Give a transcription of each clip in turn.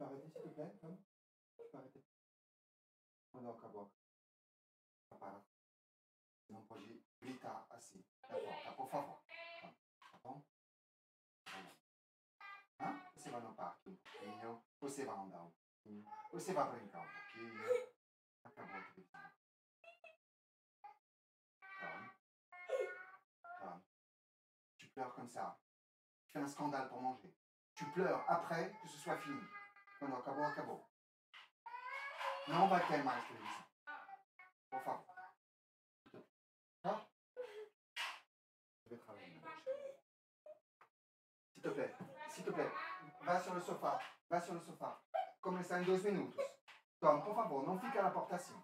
peux arrêter s'il te plaît non Tu peux arrêter On est encore bon. Para. Non, pode gritar assim. Tá assez. D'accord, por favor. Tá, tá bom? Hã? Você vai no parque um pouquinho, você vai andar um pouquinho, você vai brincar um pouquinho. Acabou o vídeo. Calme. Tu pleures comme ça. Tu fais un scandale pour manger. Tu pleures après que ce soit fini. Quando acabou, acabou. Não vai ter mais televisão. Por favor. Tá? Se tu plaît, se tu plaît, vai sobre o sofá, vai sobre o sofá. Começar em dois minutos. Então, por favor, não fica na porta assim.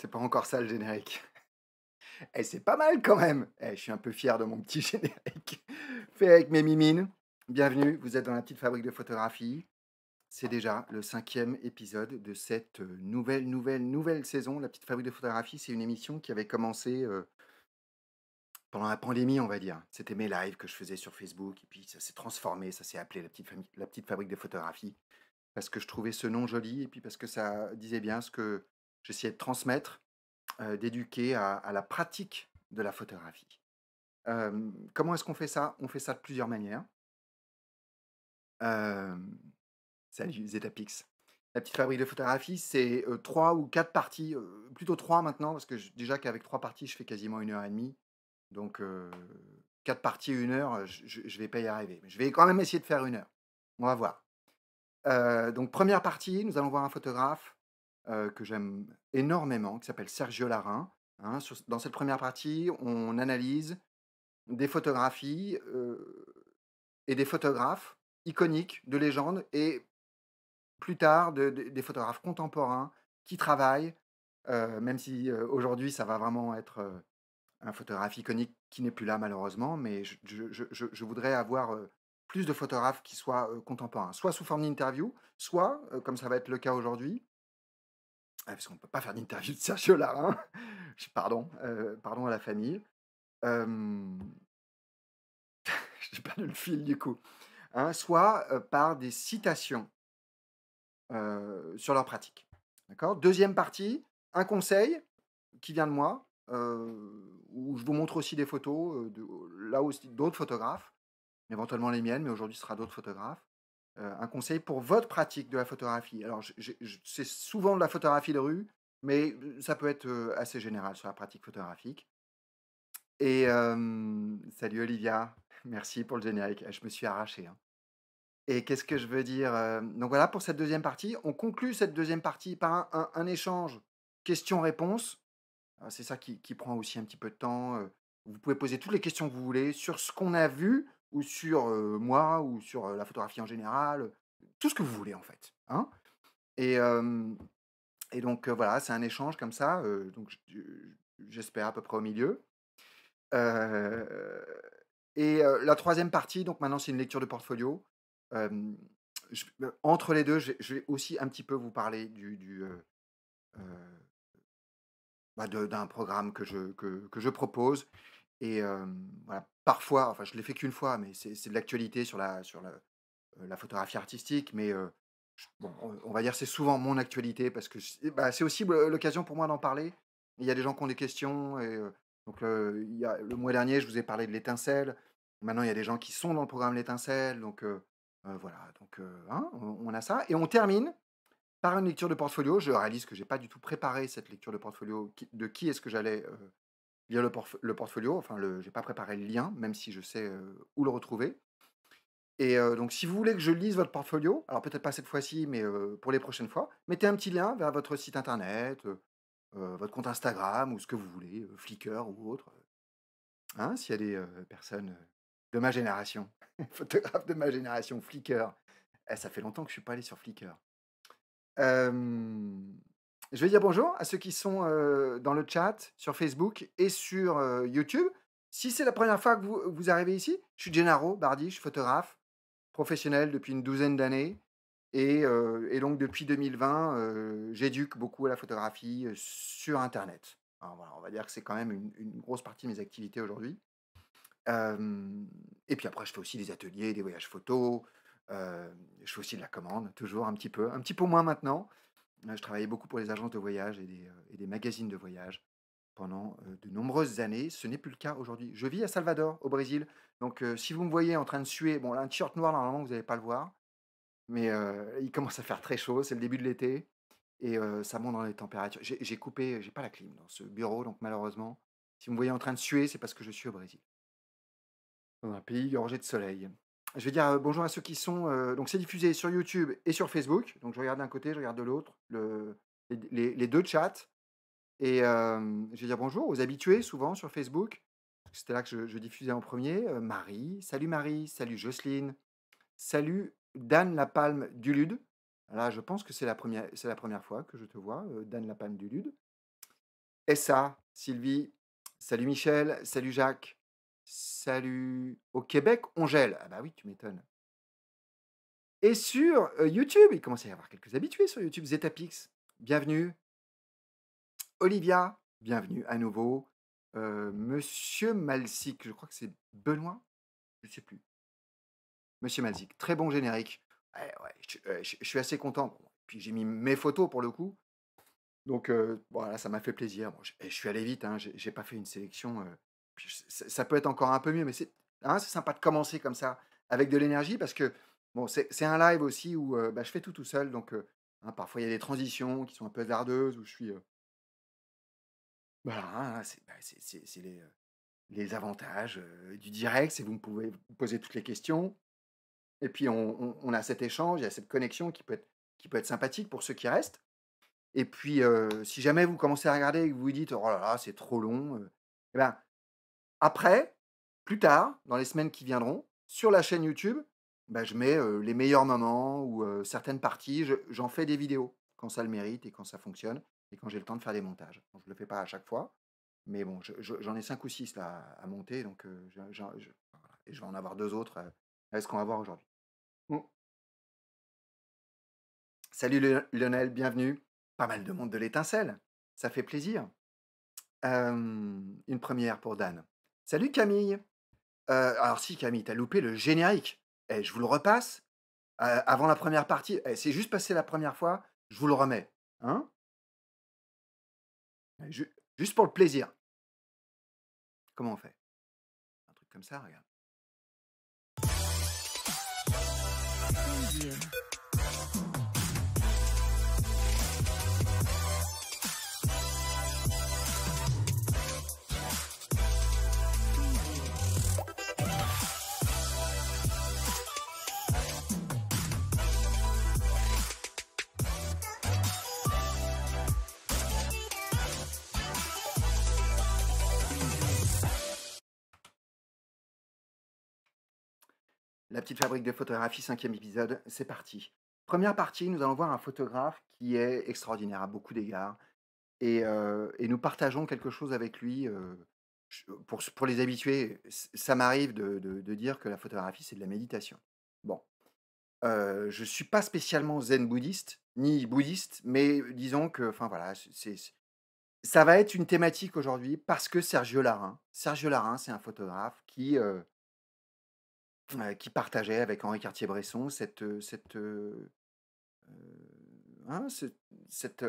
C'est pas encore ça le générique. Et eh, c'est pas mal quand même. Et eh, je suis un peu fier de mon petit générique fait avec mes mimines. Bienvenue, vous êtes dans la petite fabrique de photographie. C'est déjà le cinquième épisode de cette euh, nouvelle, nouvelle, nouvelle saison. La petite fabrique de photographie, c'est une émission qui avait commencé euh, pendant la pandémie, on va dire. C'était mes lives que je faisais sur Facebook, et puis ça s'est transformé, ça s'est appelé la petite, la petite fabrique de photographie, parce que je trouvais ce nom joli, et puis parce que ça disait bien ce que J'essayais de transmettre, d'éduquer à, la pratique de la photographie. comment est-ce qu'on fait ça On fait ça de plusieurs manières. salut Zetapix. La petite fabrique de photographie, c'est trois ou quatre parties, plutôt trois maintenant, parce que déjà qu'avec trois parties, je fais quasiment une heure et demie. Donc quatre parties, une heure, je ne vais pas y arriver. Mais je vais quand même essayer de faire une heure. On va voir. donc première partie, nous allons voir un photographe, euh, que j'aime énormément, qui s'appelle Sergio Larin. Hein. dans cette première partie, on analyse des photographies euh, et des photographes iconiques, de légende, et plus tard des photographes contemporains qui travaillent, euh, même si aujourd'hui ça va vraiment être un photographe iconique qui n'est plus là malheureusement, mais je voudrais avoir plus de photographes qui soient contemporains, soit sous forme d'interview, soit, comme ça va être le cas aujourd'hui, parce qu'on ne peut pas faire d'interview de Sergio Larin. pardon, euh, pardon à la famille. Euh... J'ai perdu le fil du coup. Hein, soit par des citations sur leur pratique. D'accord Deuxième partie, un conseil qui vient de moi, où je vous montre aussi des photos, de, là aussi d'autres photographes, éventuellement les miennes, mais aujourd'hui ce sera d'autres photographes. Euh, un conseil pour votre pratique de la photographie. Alors, c'est souvent de la photographie de rue, mais euh, ça peut être euh, assez général sur la pratique photographique. Et salut Olivia, merci pour le générique. Je me suis arraché. Hein. Et qu'est-ce que je veux dire Donc voilà pour cette deuxième partie. On conclut cette deuxième partie par un, échange questions-réponses. C'est ça qui, qui, prend aussi un petit peu de temps. Vous pouvez poser toutes les questions que vous voulez sur ce qu'on a vu, ou sur moi, ou sur la photographie en général, tout ce que vous voulez en fait. Hein et, et donc voilà, c'est un échange comme ça, donc j'espère à peu près au milieu. et la troisième partie, donc maintenant c'est une lecture de portfolio. entre les deux, je, vais aussi un petit peu vous parler du, bah, d'un programme que je, que, que je propose et voilà, parfois, enfin, je l'ai fait qu'une fois, mais c'est de l'actualité sur la, sur la, la photographie artistique, mais bon, on, va dire c'est souvent mon actualité parce que bah, c'est aussi l'occasion pour moi d'en parler. Il y a des gens qui ont des questions. Et, donc, il y a, le mois dernier, je vous ai parlé de l'étincelle. Maintenant, il y a des gens qui sont dans le programme l'étincelle. Donc, voilà. Donc, hein, on, a ça. Et on termine par une lecture de portfolio. Je réalise que je j'ai pas du tout préparé cette lecture de portfolio. De qui est-ce que j'allais via le, portfolio. Enfin, je n'ai pas préparé le lien, même si je sais où le retrouver. Et donc, si vous voulez que je lise votre portfolio, alors peut-être pas cette fois-ci, mais pour les prochaines fois, mettez un petit lien vers votre site internet, votre compte Instagram ou ce que vous voulez, Flickr ou autre. Hein, S'il y a des personnes de ma génération, photographes de ma génération, Flickr. Eh, ça fait longtemps que je ne suis pas allé sur Flickr. Je vais dire bonjour à ceux qui sont dans le chat, sur Facebook et sur YouTube. Si c'est la première fois que vous, arrivez ici, je suis Gennaro Bardi, je suis photographe, professionnel depuis une douzaine d'années. Et, donc depuis 2020, j'éduque beaucoup à la photographie sur Internet. on va dire que c'est quand même une, une, grosse partie de mes activités aujourd'hui. et puis après, je fais aussi des ateliers, des voyages photos. je fais aussi de la commande, toujours un petit peu, un petit peu moins maintenant. Euh, je travaillais beaucoup pour les agences de voyage et des, euh, magazines de voyage pendant euh, de nombreuses années. Ce n'est plus le cas aujourd'hui. Je vis à Salvador, au Brésil. Donc, si vous me voyez en train de suer, bon, un t-shirt noir, normalement, vous n'allez pas le voir. Mais il commence à faire très chaud, c'est le début de l'été. Et ça monte dans les températures. J'ai coupé, j'ai pas la clim dans ce bureau, donc malheureusement, si vous me voyez en train de suer, c'est parce que je suis au Brésil. Dans un pays gorgé de soleil je vais dire euh, bonjour à ceux qui sont. Euh, donc, c'est diffusé sur YouTube et sur Facebook. Donc, je regarde d'un côté, je regarde de l'autre, les, deux chats. Et euh, je vais dire bonjour aux habitués, souvent sur Facebook. C'était là que je, diffusais en premier. Marie, salut Marie, salut Jocelyne, salut Dan Lapalme du Lude. Là, je pense que c'est la, première, la première fois que je te vois, Dan palme du Lude. Essa, Sylvie, salut Michel, salut Jacques, Salut. Au Québec, on gèle. Ah bah oui, tu m'étonnes. Et sur YouTube, il commence à y avoir quelques habitués sur YouTube. Zetapix, bienvenue. Olivia, bienvenue à nouveau. Monsieur Malsic, je crois que c'est Benoît, je ne sais plus. Monsieur Malzik, très bon générique. Eh ouais, ouais, euh, je, suis assez content. puis j'ai mis mes photos pour le coup. Donc voilà, ça m'a fait plaisir. Eh, je, suis allé vite, hein, j'ai pas fait une sélection ça peut être encore un peu mieux, mais c'est hein, c'est sympa de commencer comme ça, avec de l'énergie, parce que bon, c'est un live aussi où euh, bah, je fais tout tout seul, donc euh, hein, parfois il y a des transitions qui sont un peu hasardeuses, où je suis... voilà, euh bah, hein, bah, c'est les, les, avantages du direct, c'est vous me pouvez poser toutes les questions, et puis on, on, a cet échange, il y a cette connexion qui peut être, qui peut être sympathique pour ceux qui restent. Et puis, si jamais vous commencez à regarder et que vous vous dites, oh là là, c'est trop long, eh ben, après, plus tard, dans les semaines qui viendront, sur la chaîne YouTube, bah, je mets les meilleurs moments ou certaines parties, j'en fais des vidéos quand ça le mérite et quand ça fonctionne et quand j'ai le temps de faire des montages. je ne le fais pas à chaque fois, mais bon, j'en ai cinq ou six à monter, donc et je vais en avoir deux autres à ce qu'on va voir aujourd'hui. Mmh. Salut Lionel, bienvenue. Pas mal de monde de l'étincelle, ça fait plaisir. une première pour Dan. Salut Camille euh, Alors si Camille, t'as loupé le générique. Eh, je vous le repasse euh, avant la première partie. Eh, c'est juste passé la première fois, je vous le remets. Hein Juste pour le plaisir. Comment on fait Un truc comme ça, regarde. La petite fabrique de photographie, cinquième épisode, c'est parti. Première partie, nous allons voir un photographe qui est extraordinaire à beaucoup d'égards. Et, euh, nous partageons quelque chose avec lui. Euh, pour, les habitués, ça m'arrive de, dire que la photographie, c'est de la méditation. Bon. Euh, je ne suis pas spécialement zen bouddhiste, ni bouddhiste, mais disons que, enfin voilà, c'est, ça va être une thématique aujourd'hui parce que Sergio Larin, Sergio Larin, c'est un photographe qui, euh, qui partageait avec Henri Cartier-Bresson cette, euh, euh, hein, cette, cette,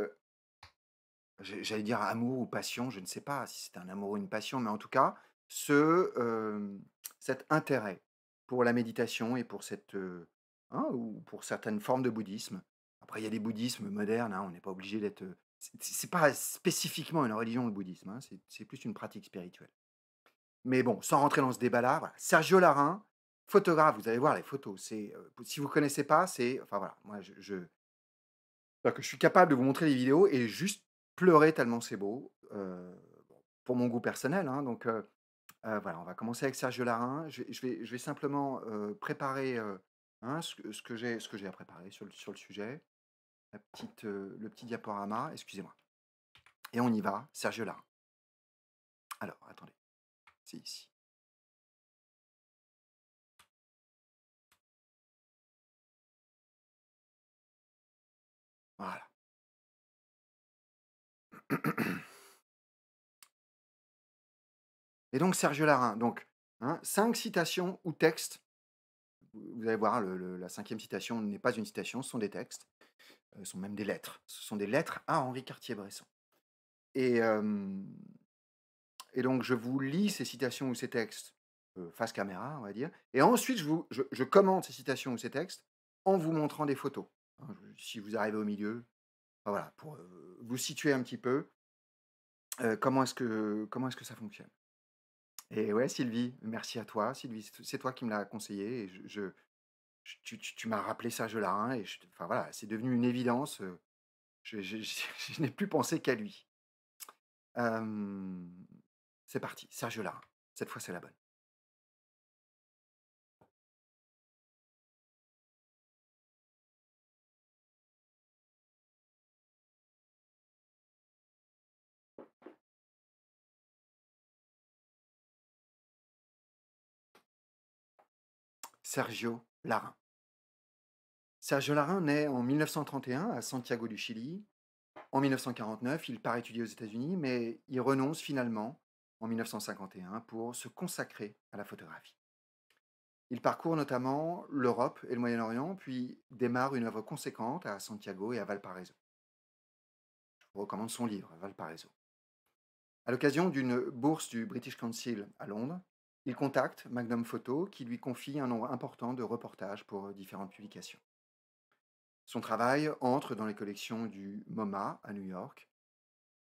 j'allais dire amour ou passion, je ne sais pas si c'est un amour ou une passion, mais en tout cas, ce, cet intérêt pour la méditation et pour, cette, hein, ou pour certaines formes de bouddhisme. Après, il y a des bouddhismes modernes, hein, on n'est pas obligé d'être... C'est pas spécifiquement une religion, le bouddhisme, c'est plus une pratique spirituelle. Mais bon, sans rentrer dans ce débat-là, Sergio Larin, photographe, vous allez voir les photos. C'est, si vous ne connaissez pas, c'est. Enfin voilà, moi je, je, je, suis capable de vous montrer les vidéos et juste pleurer tellement c'est beau, pour mon goût personnel. Hein, donc voilà, on va commencer avec Sergio Larin. Je, vais, je vais simplement préparer hein, ce, que j'ai, ce que j'ai à préparer sur le, sujet. La petite, le petit diaporama, excusez-moi. Et on y va, Sergio Larin. Alors, attendez, c'est ici. Voilà. Et donc Sergio Larin, donc hein, cinq citations ou textes. Vous allez voir, la cinquième citation n'est pas une citation, ce sont des textes, euh, ce sont même des lettres. Ce sont des lettres à Henri Cartier-Bresson. Et, et donc je vous lis ces citations ou ces textes euh, face caméra, on va dire. Et ensuite je, vous, je commente ces citations ou ces textes en vous montrant des photos. Hein, si vous arrivez au milieu, voilà, pour euh, vous situer un petit peu, euh, comment est-ce que, est que ça fonctionne Et ouais, Sylvie, merci à toi. Sylvie, c'est toi qui me l'as conseillé. Et je, tu, m'as rappelé ça, Larin, hein, et enfin voilà, c'est devenu une évidence. Euh, je, n'ai plus pensé qu'à lui. c'est parti, Serge Larin. Hein. Cette fois, c'est la bonne. Sergio Larin. Sergio Larin naît en 1931 à Santiago du Chili. En 1949, il part étudier aux États-Unis, mais il renonce finalement en 1951 pour se consacrer à la photographie. Il parcourt notamment l'Europe et le Moyen-Orient, puis démarre une œuvre conséquente à Santiago et à Valparaiso. Je vous recommande son livre, Valparaiso. À l'occasion d'une bourse du British Council à Londres, il contacte Magnum Photo qui lui confie un nombre important de reportages pour euh, différentes publications. Son travail entre dans les collections du MoMA à New York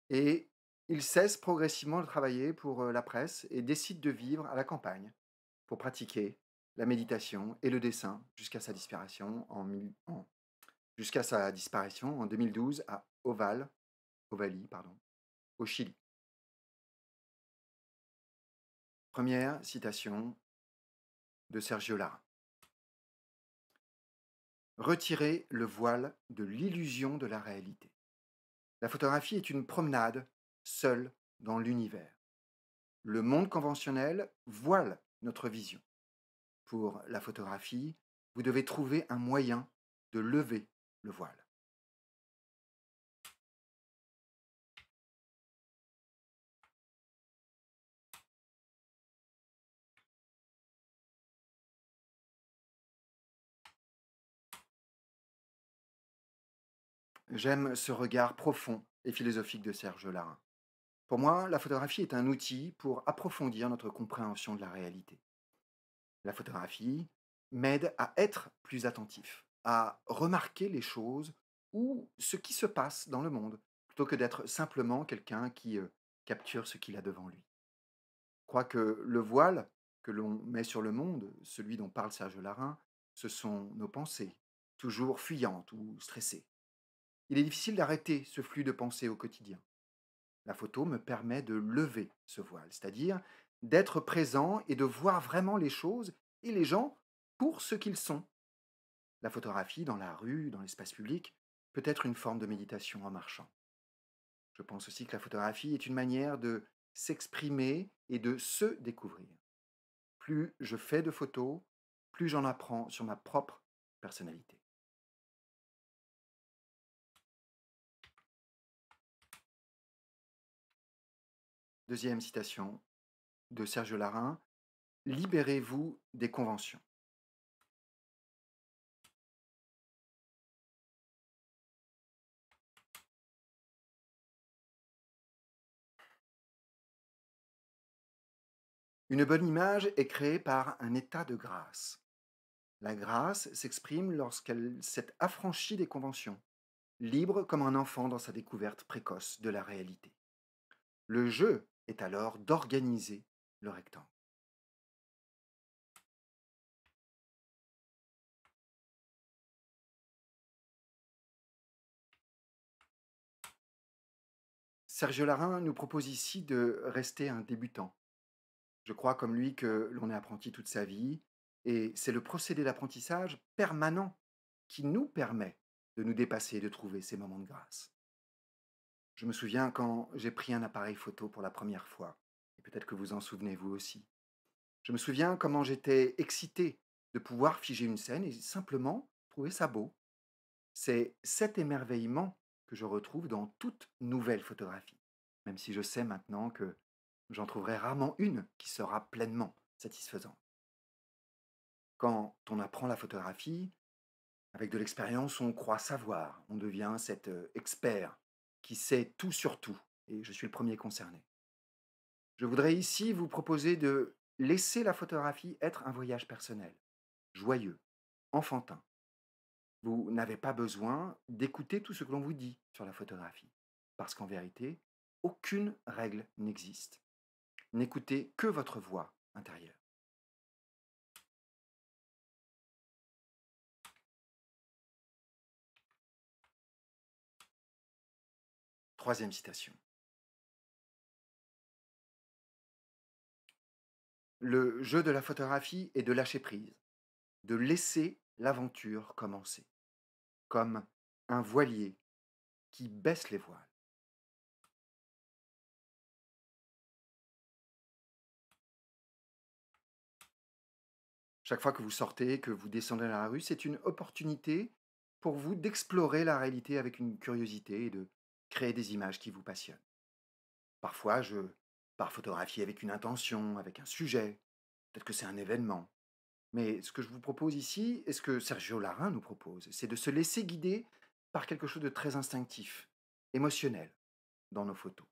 et il cesse progressivement de travailler pour euh, la presse et décide de vivre à la campagne pour pratiquer la méditation et le dessin jusqu'à sa disparition en, jusqu'à sa disparition en 2012 à Oval, Ovalie, au Chili. Première citation de Sergio Lara. Retirez le voile de l'illusion de la réalité. La photographie est une promenade seule dans l'univers. Le monde conventionnel voile notre vision. Pour la photographie, vous devez trouver un moyen de lever le voile. J'aime ce regard profond et philosophique de Serge Larin. Pour moi, la photographie est un outil pour approfondir notre compréhension de la réalité. La photographie m'aide à être plus attentif, à remarquer les choses ou ce qui se passe dans le monde, plutôt que d'être simplement quelqu'un qui euh, capture ce qu'il a devant lui. Je crois que le voile que l'on met sur le monde, celui dont parle Serge Larin, ce sont nos pensées, toujours fuyantes ou stressées il est difficile d'arrêter ce flux de pensée au quotidien. La photo me permet de lever ce voile, c'est-à-dire d'être présent et de voir vraiment les choses et les gens pour ce qu'ils sont. La photographie dans la rue, dans l'espace public, peut être une forme de méditation en marchant. Je pense aussi que la photographie est une manière de s'exprimer et de se découvrir. Plus je fais de photos, plus j'en apprends sur ma propre personnalité. Deuxième citation de Serge Larin, Libérez-vous des conventions. Une bonne image est créée par un état de grâce. La grâce s'exprime lorsqu'elle s'est affranchie des conventions, libre comme un enfant dans sa découverte précoce de la réalité. Le jeu est alors d'organiser le rectangle. Sergio Larin nous propose ici de rester un débutant. Je crois comme lui que l'on est apprenti toute sa vie, et c'est le procédé d'apprentissage permanent qui nous permet de nous dépasser et de trouver ces moments de grâce. Je me souviens quand j'ai pris un appareil photo pour la première fois, et peut-être que vous en souvenez vous aussi. Je me souviens comment j'étais excité de pouvoir figer une scène et simplement trouver ça beau. C'est cet émerveillement que je retrouve dans toute nouvelle photographie, même si je sais maintenant que j'en trouverai rarement une qui sera pleinement satisfaisante. Quand on apprend la photographie, avec de l'expérience, on croit savoir, on devient cet euh, expert qui sait tout sur tout, et je suis le premier concerné. Je voudrais ici vous proposer de laisser la photographie être un voyage personnel, joyeux, enfantin. Vous n'avez pas besoin d'écouter tout ce que l'on vous dit sur la photographie, parce qu'en vérité, aucune règle n'existe. N'écoutez que votre voix intérieure. Troisième citation. Le jeu de la photographie est de lâcher prise, de laisser l'aventure commencer, comme un voilier qui baisse les voiles. Chaque fois que vous sortez, que vous descendez dans la rue, c'est une opportunité pour vous d'explorer la réalité avec une curiosité et de Créer des images qui vous passionnent. Parfois, je pars photographier avec une intention, avec un sujet, peut-être que c'est un événement. Mais ce que je vous propose ici, et ce que Sergio Larin nous propose, c'est de se laisser guider par quelque chose de très instinctif, émotionnel, dans nos photos.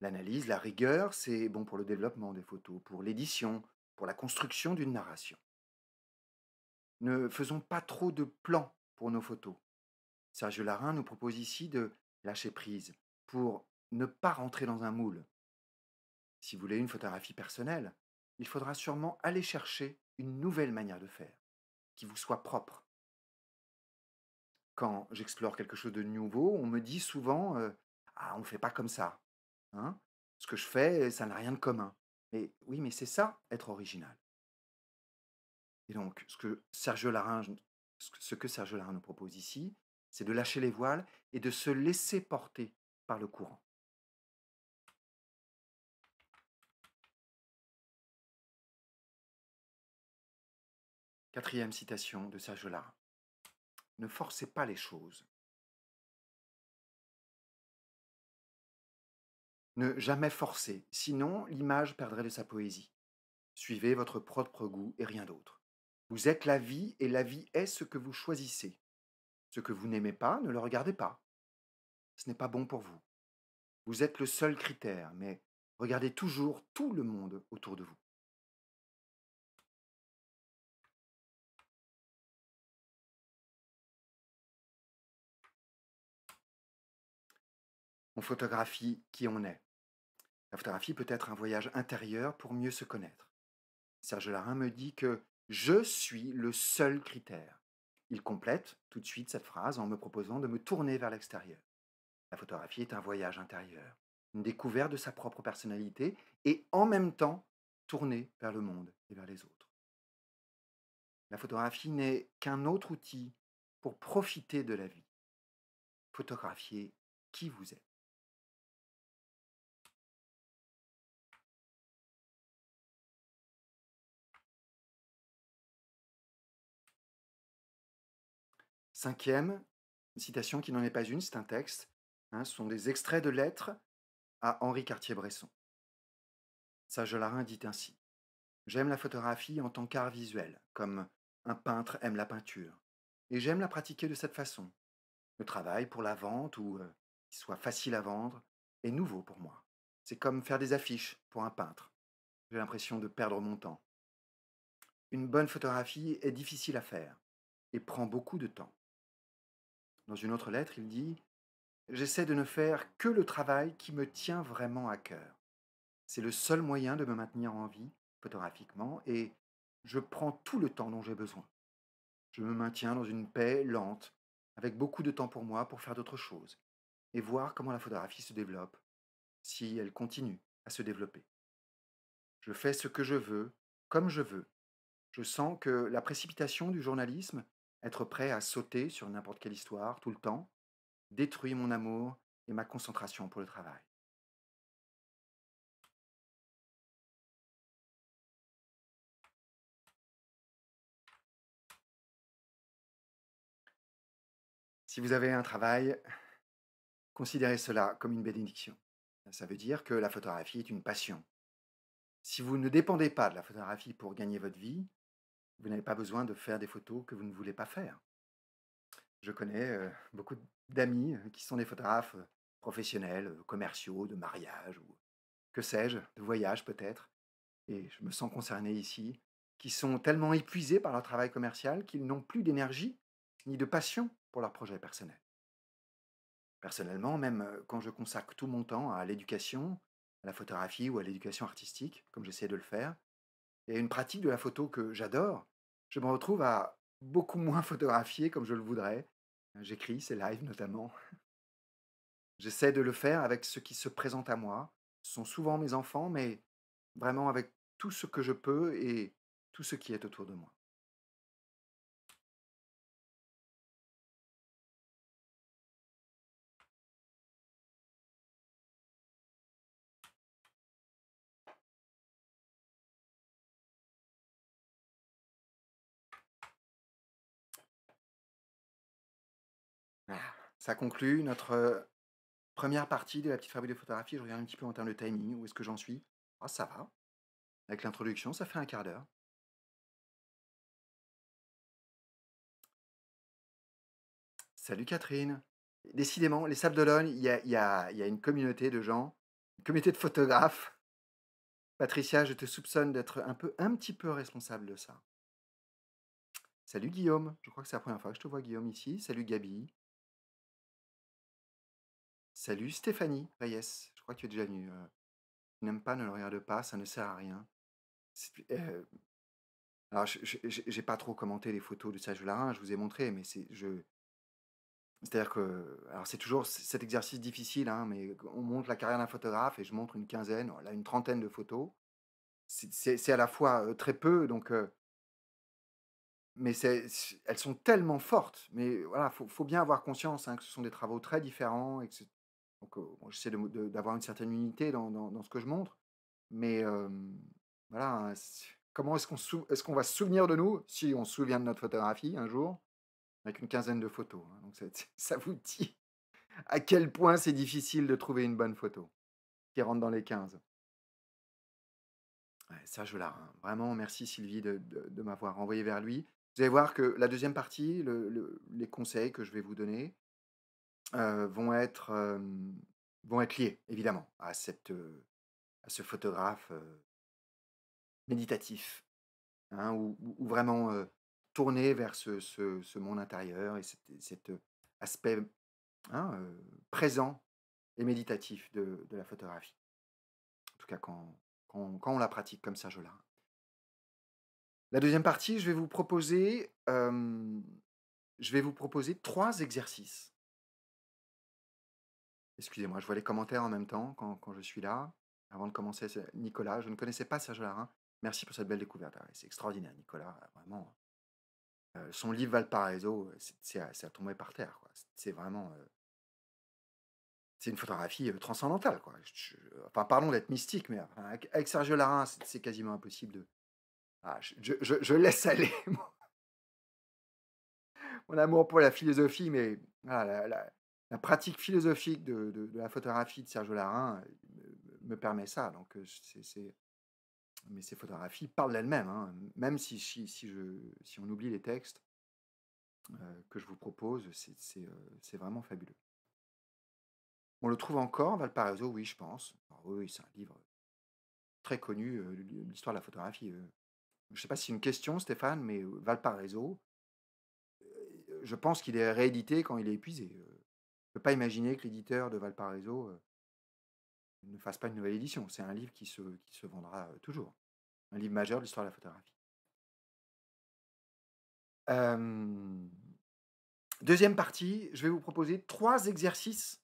L'analyse, la rigueur, c'est bon pour le développement des photos, pour l'édition, pour la construction d'une narration. Ne faisons pas trop de plans pour nos photos. Sergio Larin nous propose ici de lâcher prise, pour ne pas rentrer dans un moule. Si vous voulez une photographie personnelle, il faudra sûrement aller chercher une nouvelle manière de faire, qui vous soit propre. Quand j'explore quelque chose de nouveau, on me dit souvent Ah, on ne fait pas comme ça. Hein Ce que je fais, ça n'a rien de commun. Mais oui, mais c'est ça, être original. Et donc, ce que Sergio Larin, ce que Sergio Larin nous propose ici, c'est de lâcher les voiles et de se laisser porter par le courant. Quatrième citation de Serge Lara. Ne forcez pas les choses. Ne jamais forcer, sinon l'image perdrait de sa poésie. Suivez votre propre goût et rien d'autre. Vous êtes la vie et la vie est ce que vous choisissez. Ce que vous n'aimez pas, ne le regardez pas. Ce n'est pas bon pour vous. Vous êtes le seul critère, mais regardez toujours tout le monde autour de vous. On photographie qui on est. La photographie peut être un voyage intérieur pour mieux se connaître. Serge Larin me dit que je suis le seul critère. Il complète tout de suite cette phrase en me proposant de me tourner vers l'extérieur. La photographie est un voyage intérieur, une découverte de sa propre personnalité et en même temps tournée vers le monde et vers les autres. La photographie n'est qu'un autre outil pour profiter de la vie. Photographiez qui vous êtes. Cinquième, citation qui n'en est pas une, c'est un texte. Hein, sont des extraits de lettres à Henri Cartier-Bresson. Larin dit ainsi J'aime la photographie en tant qu'art visuel, comme un peintre aime la peinture, et j'aime la pratiquer de cette façon. Le travail pour la vente ou euh, soit facile à vendre est nouveau pour moi. C'est comme faire des affiches pour un peintre. J'ai l'impression de perdre mon temps. Une bonne photographie est difficile à faire et prend beaucoup de temps. Dans une autre lettre, il dit J'essaie de ne faire que le travail qui me tient vraiment à cœur. C'est le seul moyen de me maintenir en vie photographiquement et je prends tout le temps dont j'ai besoin. Je me maintiens dans une paix lente, avec beaucoup de temps pour moi pour faire d'autres choses et voir comment la photographie se développe, si elle continue à se développer. Je fais ce que je veux, comme je veux. Je sens que la précipitation du journalisme, être prêt à sauter sur n'importe quelle histoire tout le temps, détruit mon amour et ma concentration pour le travail. Si vous avez un travail, considérez cela comme une bénédiction. Ça veut dire que la photographie est une passion. Si vous ne dépendez pas de la photographie pour gagner votre vie, vous n'avez pas besoin de faire des photos que vous ne voulez pas faire. Je connais euh, beaucoup de d'amis qui sont des photographes professionnels, commerciaux, de mariage ou que sais-je, de voyage peut-être, et je me sens concerné ici, qui sont tellement épuisés par leur travail commercial qu'ils n'ont plus d'énergie ni de passion pour leur projet personnels. Personnellement, même quand je consacre tout mon temps à l'éducation, à la photographie ou à l'éducation artistique, comme j'essaie de le faire, et à une pratique de la photo que j'adore, je me retrouve à beaucoup moins photographier comme je le voudrais, J'écris ces lives notamment. J'essaie de le faire avec ce qui se présente à moi. Ce sont souvent mes enfants, mais vraiment avec tout ce que je peux et tout ce qui est autour de moi. Ça conclut notre première partie de la petite fabrique de photographie. Je regarde un petit peu en termes de timing, où est-ce que j'en suis. Ah, ça va. Avec l'introduction, ça fait un quart d'heure. Salut Catherine. Décidément, les Sables d'Olonne, il y a, une communauté de gens, une communauté de photographes. Patricia, je te soupçonne d'être un un petit peu responsable de ça. Salut Guillaume, je crois que c'est la première fois que je te vois Guillaume ici. Salut Gabi. Salut Stéphanie Reyes, je crois que tu es déjà venue. Euh. tu N'aime pas, ne le regarde pas, ça ne sert à rien. Euh, alors, je n'ai pas trop commenté les photos de Sage Larin, je vous ai montré, mais c'est je. C'est-à-dire que, alors c'est toujours cet exercice difficile, hein, mais on montre la carrière d'un photographe et je montre une quinzaine, là une trentaine de photos. C'est à la fois très peu, donc, mais elles sont tellement fortes. Mais voilà, faut, bien avoir conscience hein, que ce sont des travaux très différents et que donc, j'essaie d'avoir une certaine unité dans, ce que je montre. Mais voilà, hein, comment est-ce qu'on va se souvenir de nous si on se souvient de notre photographie un jour avec une quinzaine de photos hein, Donc, ça, vous dit à quel point c'est difficile de trouver une bonne photo qui rentre dans les 15. Ouais, je la vraiment merci Sylvie de, m'avoir envoyé vers lui. Vous allez voir que la deuxième partie, les conseils que je vais vous donner, euh, vont, être, euh, vont être liées, évidemment, à, cette, euh, à ce photographe méditatif, hein, ou, vraiment tourné vers ce, monde intérieur et cet, aspect hein, présent et méditatif de, la photographie. En tout cas, quand, on la pratique comme ça l'ai. La deuxième partie, je vais vous proposer, je vais vous proposer trois exercices Excusez-moi, je vois les commentaires en même temps quand, je suis là. Avant de commencer, Nicolas, je ne connaissais pas Serge Larin. Merci pour cette belle découverte. Ah c'est extraordinaire, Nicolas, ah, vraiment. Hein. Euh, son livre Valparaiso, euh, c'est à, tomber par terre. C'est vraiment. Euh c'est une photographie transcendantale. enfin, parlons d'être mystique, mais avec, Sergio Serge Larin, c'est quasiment impossible de. Ah, je, laisse aller mon, amour pour la philosophie, mais la pratique philosophique de, la photographie de Serge Larin euh, me, permet ça. Donc, euh, mais ces photographies parlent d'elles-mêmes, hein. même si, je, on oublie les textes euh, que je vous propose, c'est, vraiment fabuleux. On le trouve encore, Valparaiso, oui, je pense. Ah oui, c'est un livre très connu, l'histoire de la photographie. Je ne sais pas si c'est une question, Stéphane, mais Valparaiso, je pense qu'il est réédité quand il est épuisé. Je ne peux pas imaginer que l'éditeur de Valparaiso ne fasse pas une nouvelle édition. C'est un livre qui se, qui se vendra toujours. Un livre majeur de l'histoire de la photographie. Deuxième partie, je vais vous proposer trois exercices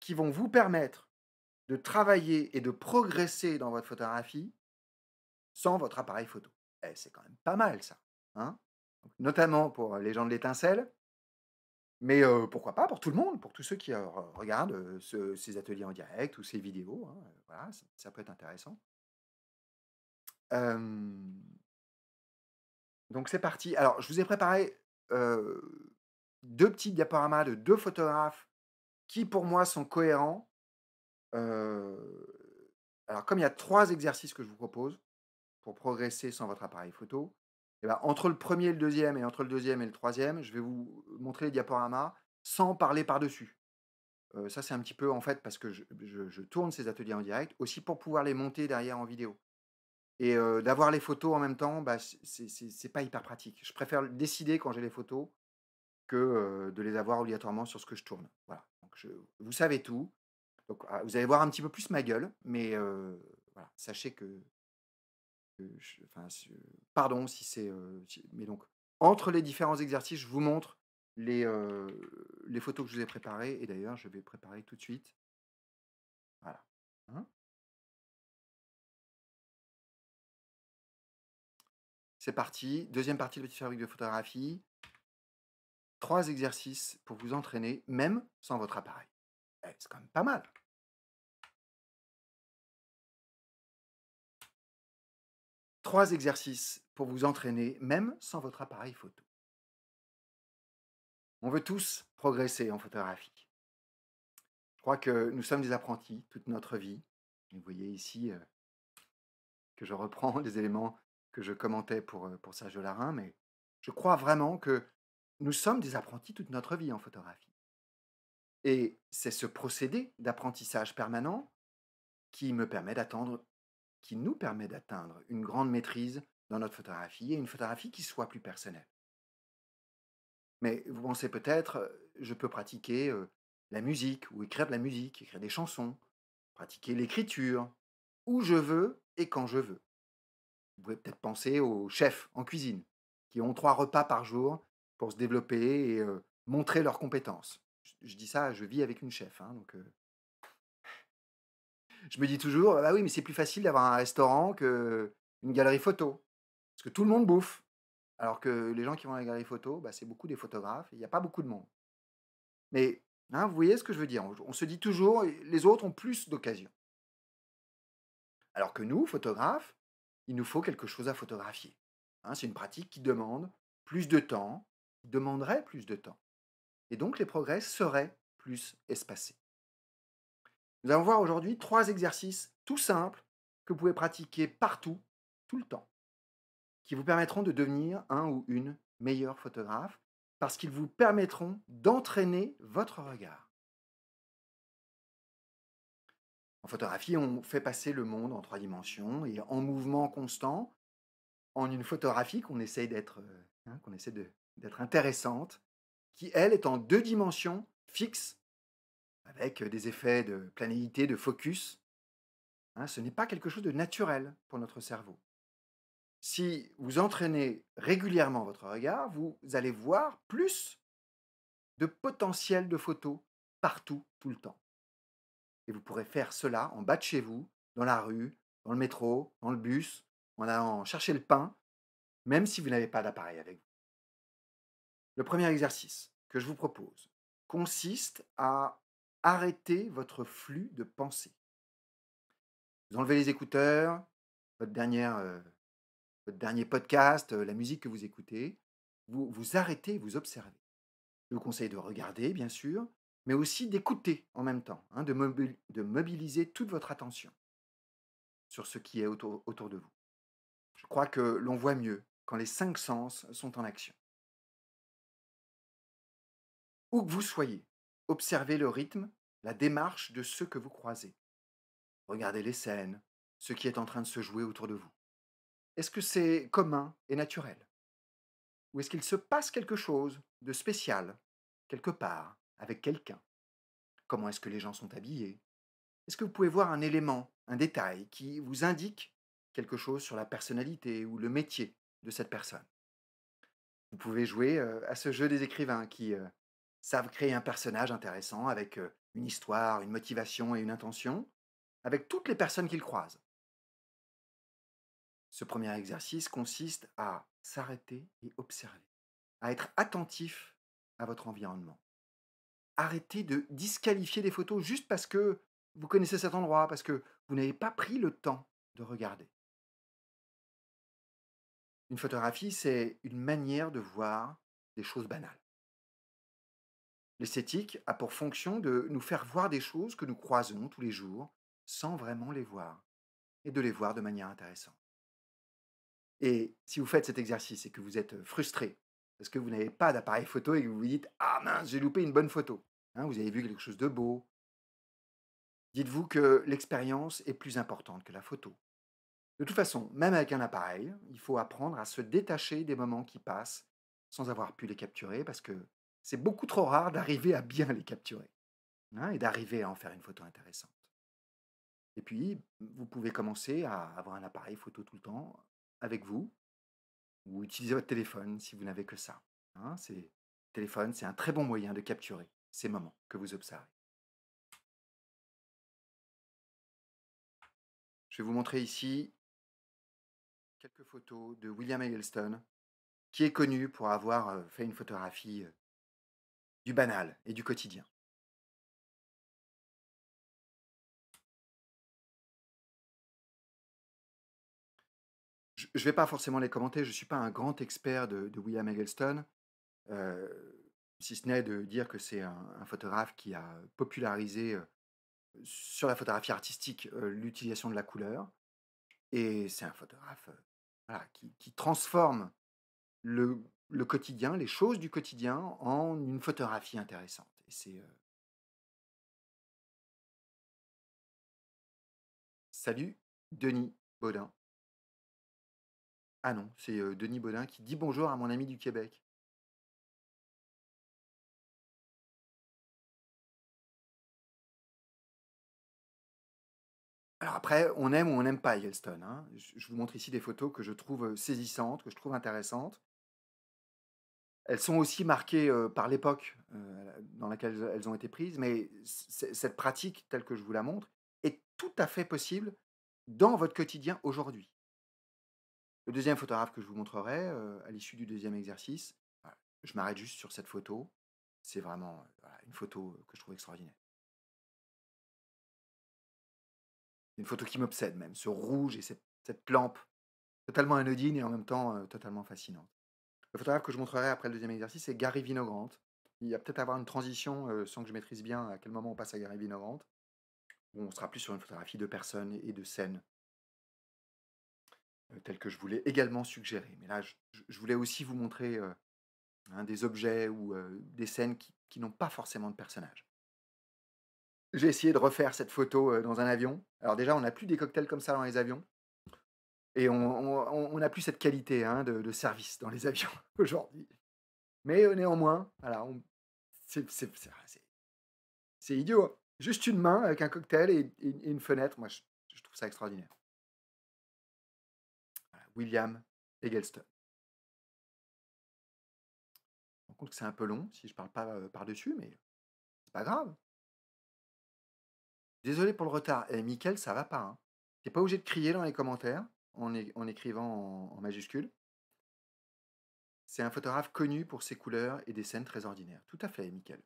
qui vont vous permettre de travailler et de progresser dans votre photographie sans votre appareil photo. Eh, c'est quand même pas mal ça. Hein notamment pour les gens de l'étincelle, mais pourquoi pas pour tout le monde, pour tous ceux qui regardent ces ateliers en direct ou ces vidéos. Hein, voilà, ça, peut être intéressant. donc c'est parti. Alors, je vous ai préparé deux petits diaporamas de deux photographes qui, pour moi, sont cohérents. alors, comme il y a trois exercices que je vous propose pour progresser sans votre appareil photo, eh ben, entre le premier et le deuxième, et entre le deuxième et le troisième, je vais vous montrer les diaporamas sans parler par-dessus. Euh, ça, c'est un petit peu en fait parce que je, je, tourne ces ateliers en direct, aussi pour pouvoir les monter derrière en vidéo. Et euh, d'avoir les photos en même temps, bah, c'est pas hyper pratique. Je préfère décider quand j'ai les photos que euh, de les avoir obligatoirement sur ce que je tourne. Voilà. Donc, je, vous savez tout. Donc, ah, vous allez voir un petit peu plus ma gueule, mais voilà, sachez que euh, pardon si c'est. Euh, mais donc, entre les différents exercices, je vous montre les, euh, les photos que je vous ai préparées. Et d'ailleurs, je vais préparer tout de suite. Voilà. Hein? C'est parti. Deuxième partie de Petite Fabrique de photographie. Trois exercices pour vous entraîner, même sans votre appareil. Eh, c'est quand même pas mal. Trois exercices pour vous entraîner, même sans votre appareil photo. On veut tous progresser en photographie. Je crois que nous sommes des apprentis toute notre vie. vous voyez ici euh, que je reprends des éléments que je commentais pour, euh, pour Serge Larin, mais je crois vraiment que nous sommes des apprentis toute notre vie en photographie. Et c'est ce procédé d'apprentissage permanent qui me permet d'attendre qui nous permet d'atteindre une grande maîtrise dans notre photographie et une photographie qui soit plus personnelle. Mais vous pensez peut-être, je peux pratiquer la musique ou écrire de la musique, écrire des chansons, pratiquer l'écriture, où je veux et quand je veux. Vous pouvez peut-être penser aux chefs en cuisine, qui ont trois repas par jour pour se développer et montrer leurs compétences. Je, dis ça, je vis avec une chef, hein, donc je me dis toujours, «Ah bah oui, mais c'est plus facile d'avoir un restaurant qu'une galerie photo. Parce que tout le monde bouffe. Alors que les gens qui vont à la galerie photo, bah, c'est beaucoup des photographes, il n'y a pas beaucoup de monde. Mais hein, vous voyez ce que je veux dire On se dit toujours, les autres ont plus d'occasions. Alors que nous, photographes, il nous faut quelque chose à photographier. Hein. c'est une pratique qui demande plus de temps, qui demanderait plus de temps. Et donc les progrès seraient plus espacés. Nous allons voir aujourd'hui trois exercices tout simples que vous pouvez pratiquer partout, tout le temps, qui vous permettront de devenir un ou une meilleure photographe parce qu'ils vous permettront d'entraîner votre regard. En photographie, on fait passer le monde en trois dimensions et en mouvement constant, en une photographie qu'on essaye d'être euh, hein, qu'on essaie d'être intéressante, qui elle est en deux dimensions fixes avec des effets de planéité, de focus. Hein, ce n'est pas quelque chose de naturel pour notre cerveau. Si vous entraînez régulièrement votre regard, vous allez voir plus de potentiel de photos partout, tout le temps. Et vous pourrez faire cela en bas de chez vous, dans la rue, dans le métro, dans le bus, en allant chercher le pain, même si vous n'avez pas d'appareil avec vous. Le premier exercice que je vous propose consiste à Arrêtez votre flux de pensée. Vous enlevez les écouteurs, votre, dernière, euh, votre dernier podcast, euh, la musique que vous écoutez. Vous, vous arrêtez vous observez. Je vous conseille de regarder, bien sûr, mais aussi d'écouter en même temps, hein, de, mobiliser toute votre attention sur ce qui est autour de vous. Je crois que l'on voit mieux quand les cinq sens sont en action. Où que vous soyez, observez le rythme la démarche de ceux que vous croisez. Regardez les scènes, ce qui est en train de se jouer autour de vous. Est-ce que c'est commun et naturel Ou est-ce qu'il se passe quelque chose de spécial, quelque part, avec quelqu'un Comment est-ce que les gens sont habillés Est-ce que vous pouvez voir un élément, un détail qui vous indique quelque chose sur la personnalité ou le métier de cette personne Vous pouvez jouer euh, à ce jeu des écrivains qui euh, savent créer un personnage intéressant avec euh, une histoire, une motivation et une intention, avec toutes les personnes qu'il croise. Ce premier exercice consiste à s'arrêter et observer, à être attentif à votre environnement. Arrêtez de disqualifier des photos juste parce que vous connaissez cet endroit, parce que vous n'avez pas pris le temps de regarder. Une photographie, c'est une manière de voir des choses banales. L'esthétique a pour fonction de nous faire voir des choses que nous croisons tous les jours sans vraiment les voir et de les voir de manière intéressante. Et si vous faites cet exercice et que vous êtes euh, frustré parce que vous n'avez pas d'appareil photo et que vous vous dites Ah mince, j'ai loupé une bonne photo, hein, vous avez vu quelque chose de beau, dites-vous que l'expérience est plus importante que la photo. De toute façon, même avec un appareil, il faut apprendre à se détacher des moments qui passent sans avoir pu les capturer parce que c'est beaucoup trop rare d'arriver à bien les capturer hein, et d'arriver à en faire une photo intéressante. Et puis, vous pouvez commencer à avoir un appareil photo tout le temps avec vous ou utiliser votre téléphone si vous n'avez que ça. Hein, téléphone, c'est un très bon moyen de capturer ces moments que vous observez. Je vais vous montrer ici quelques photos de William Eggleston, qui est connu pour avoir euh, fait une photographie euh, du banal et du quotidien. Je ne vais pas forcément les commenter, je ne suis pas un grand expert de, William Eggleston, euh, si ce n'est de dire que c'est un, photographe qui a popularisé sur la photographie artistique l'utilisation de la couleur, et c'est un photographe qui, transforme le le quotidien, les choses du quotidien en une photographie intéressante. Euh Salut, Denis Baudin. Ah non, c'est euh, Denis Baudin qui dit bonjour à mon ami du Québec. Alors après, on aime ou on n'aime pas Yellowstone. Hein. Je vous montre ici des photos que je trouve euh, saisissantes, que je trouve intéressantes. Elles sont aussi marquées euh, par l'époque euh, dans laquelle elles ont été prises, mais cette pratique telle que je vous la montre est tout à fait possible dans votre quotidien aujourd'hui. Le deuxième photographe que je vous montrerai euh, à l'issue du deuxième exercice, je m'arrête juste sur cette photo, c'est vraiment une photo que je trouve extraordinaire. Une photo qui m'obsède même, ce rouge et cette, cette lampe totalement anodine et en même temps totalement fascinante. Le photographe que je montrerai après le deuxième exercice, c'est Gary Vinogrant. Il a peut-être avoir une transition euh, sans que je maîtrise bien à quel moment on passe à Gary Vinogrant, où on sera plus sur une photographie de personnes et de scènes, euh, telles que je voulais également suggérer. Mais là, je, voulais aussi vous montrer euh, des objets ou des scènes qui, n'ont pas forcément de personnages. J'ai essayé de refaire cette photo dans un avion. Alors déjà, on n'a plus des cocktails comme ça dans les avions. Et on n'a plus cette qualité hein, de, service dans les avions aujourd'hui. Mais euh, néanmoins, voilà, ah, c'est idiot. Hein. Juste une main avec un cocktail et, une fenêtre. Moi, je, trouve ça extraordinaire. William Eggleston. Je me compte que c'est un peu long si je parle pas euh, par-dessus, mais c'est pas grave. Désolé pour le retard. Et eh, michael ça va pas. Hein. n'es pas obligé de crier dans les commentaires en, écrivant en, en majuscule. C'est un photographe connu pour ses couleurs et des scènes très ordinaires. Tout à fait, Michael.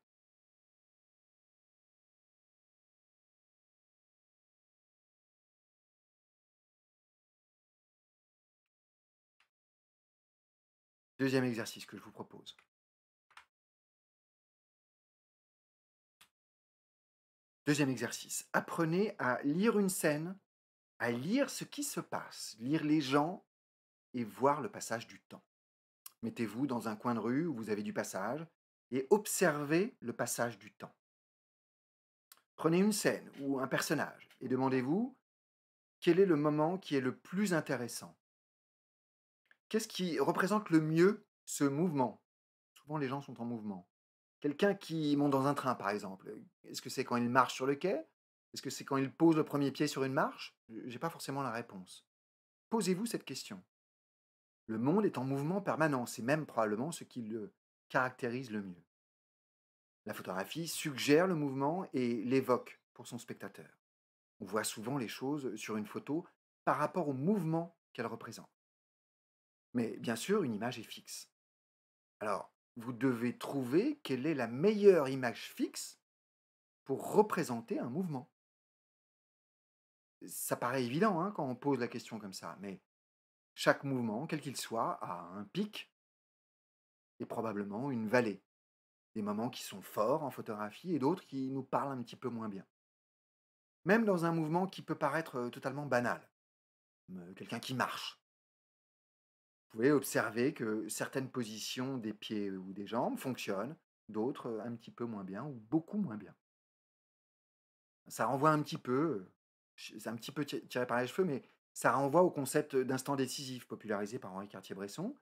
Deuxième exercice que je vous propose. Deuxième exercice. Apprenez à lire une scène à lire ce qui se passe, lire les gens et voir le passage du temps. Mettez-vous dans un coin de rue où vous avez du passage et observez le passage du temps. Prenez une scène ou un personnage et demandez-vous quel est le moment qui est le plus intéressant. Qu'est-ce qui représente le mieux ce mouvement Souvent les gens sont en mouvement. Quelqu'un qui monte dans un train par exemple, est-ce que c'est quand il marche sur le quai est-ce que c'est quand il pose le premier pied sur une marche J'ai pas forcément la réponse. Posez-vous cette question. Le monde est en mouvement permanent, c'est même probablement ce qui le caractérise le mieux. La photographie suggère le mouvement et l'évoque pour son spectateur. On voit souvent les choses sur une photo par rapport au mouvement qu'elle représente. Mais bien sûr, une image est fixe. Alors, vous devez trouver quelle est la meilleure image fixe pour représenter un mouvement ça paraît évident hein, quand on pose la question comme ça, mais chaque mouvement, quel qu'il soit, a un pic et probablement une vallée. Des moments qui sont forts en photographie et d'autres qui nous parlent un petit peu moins bien. Même dans un mouvement qui peut paraître totalement banal, quelqu'un qui marche. Vous pouvez observer que certaines positions des pieds ou des jambes fonctionnent, d'autres un petit peu moins bien ou beaucoup moins bien. Ça renvoie un petit peu c'est un petit peu tiré par les cheveux, mais ça renvoie au concept d'instant décisif popularisé par Henri Cartier-Bresson,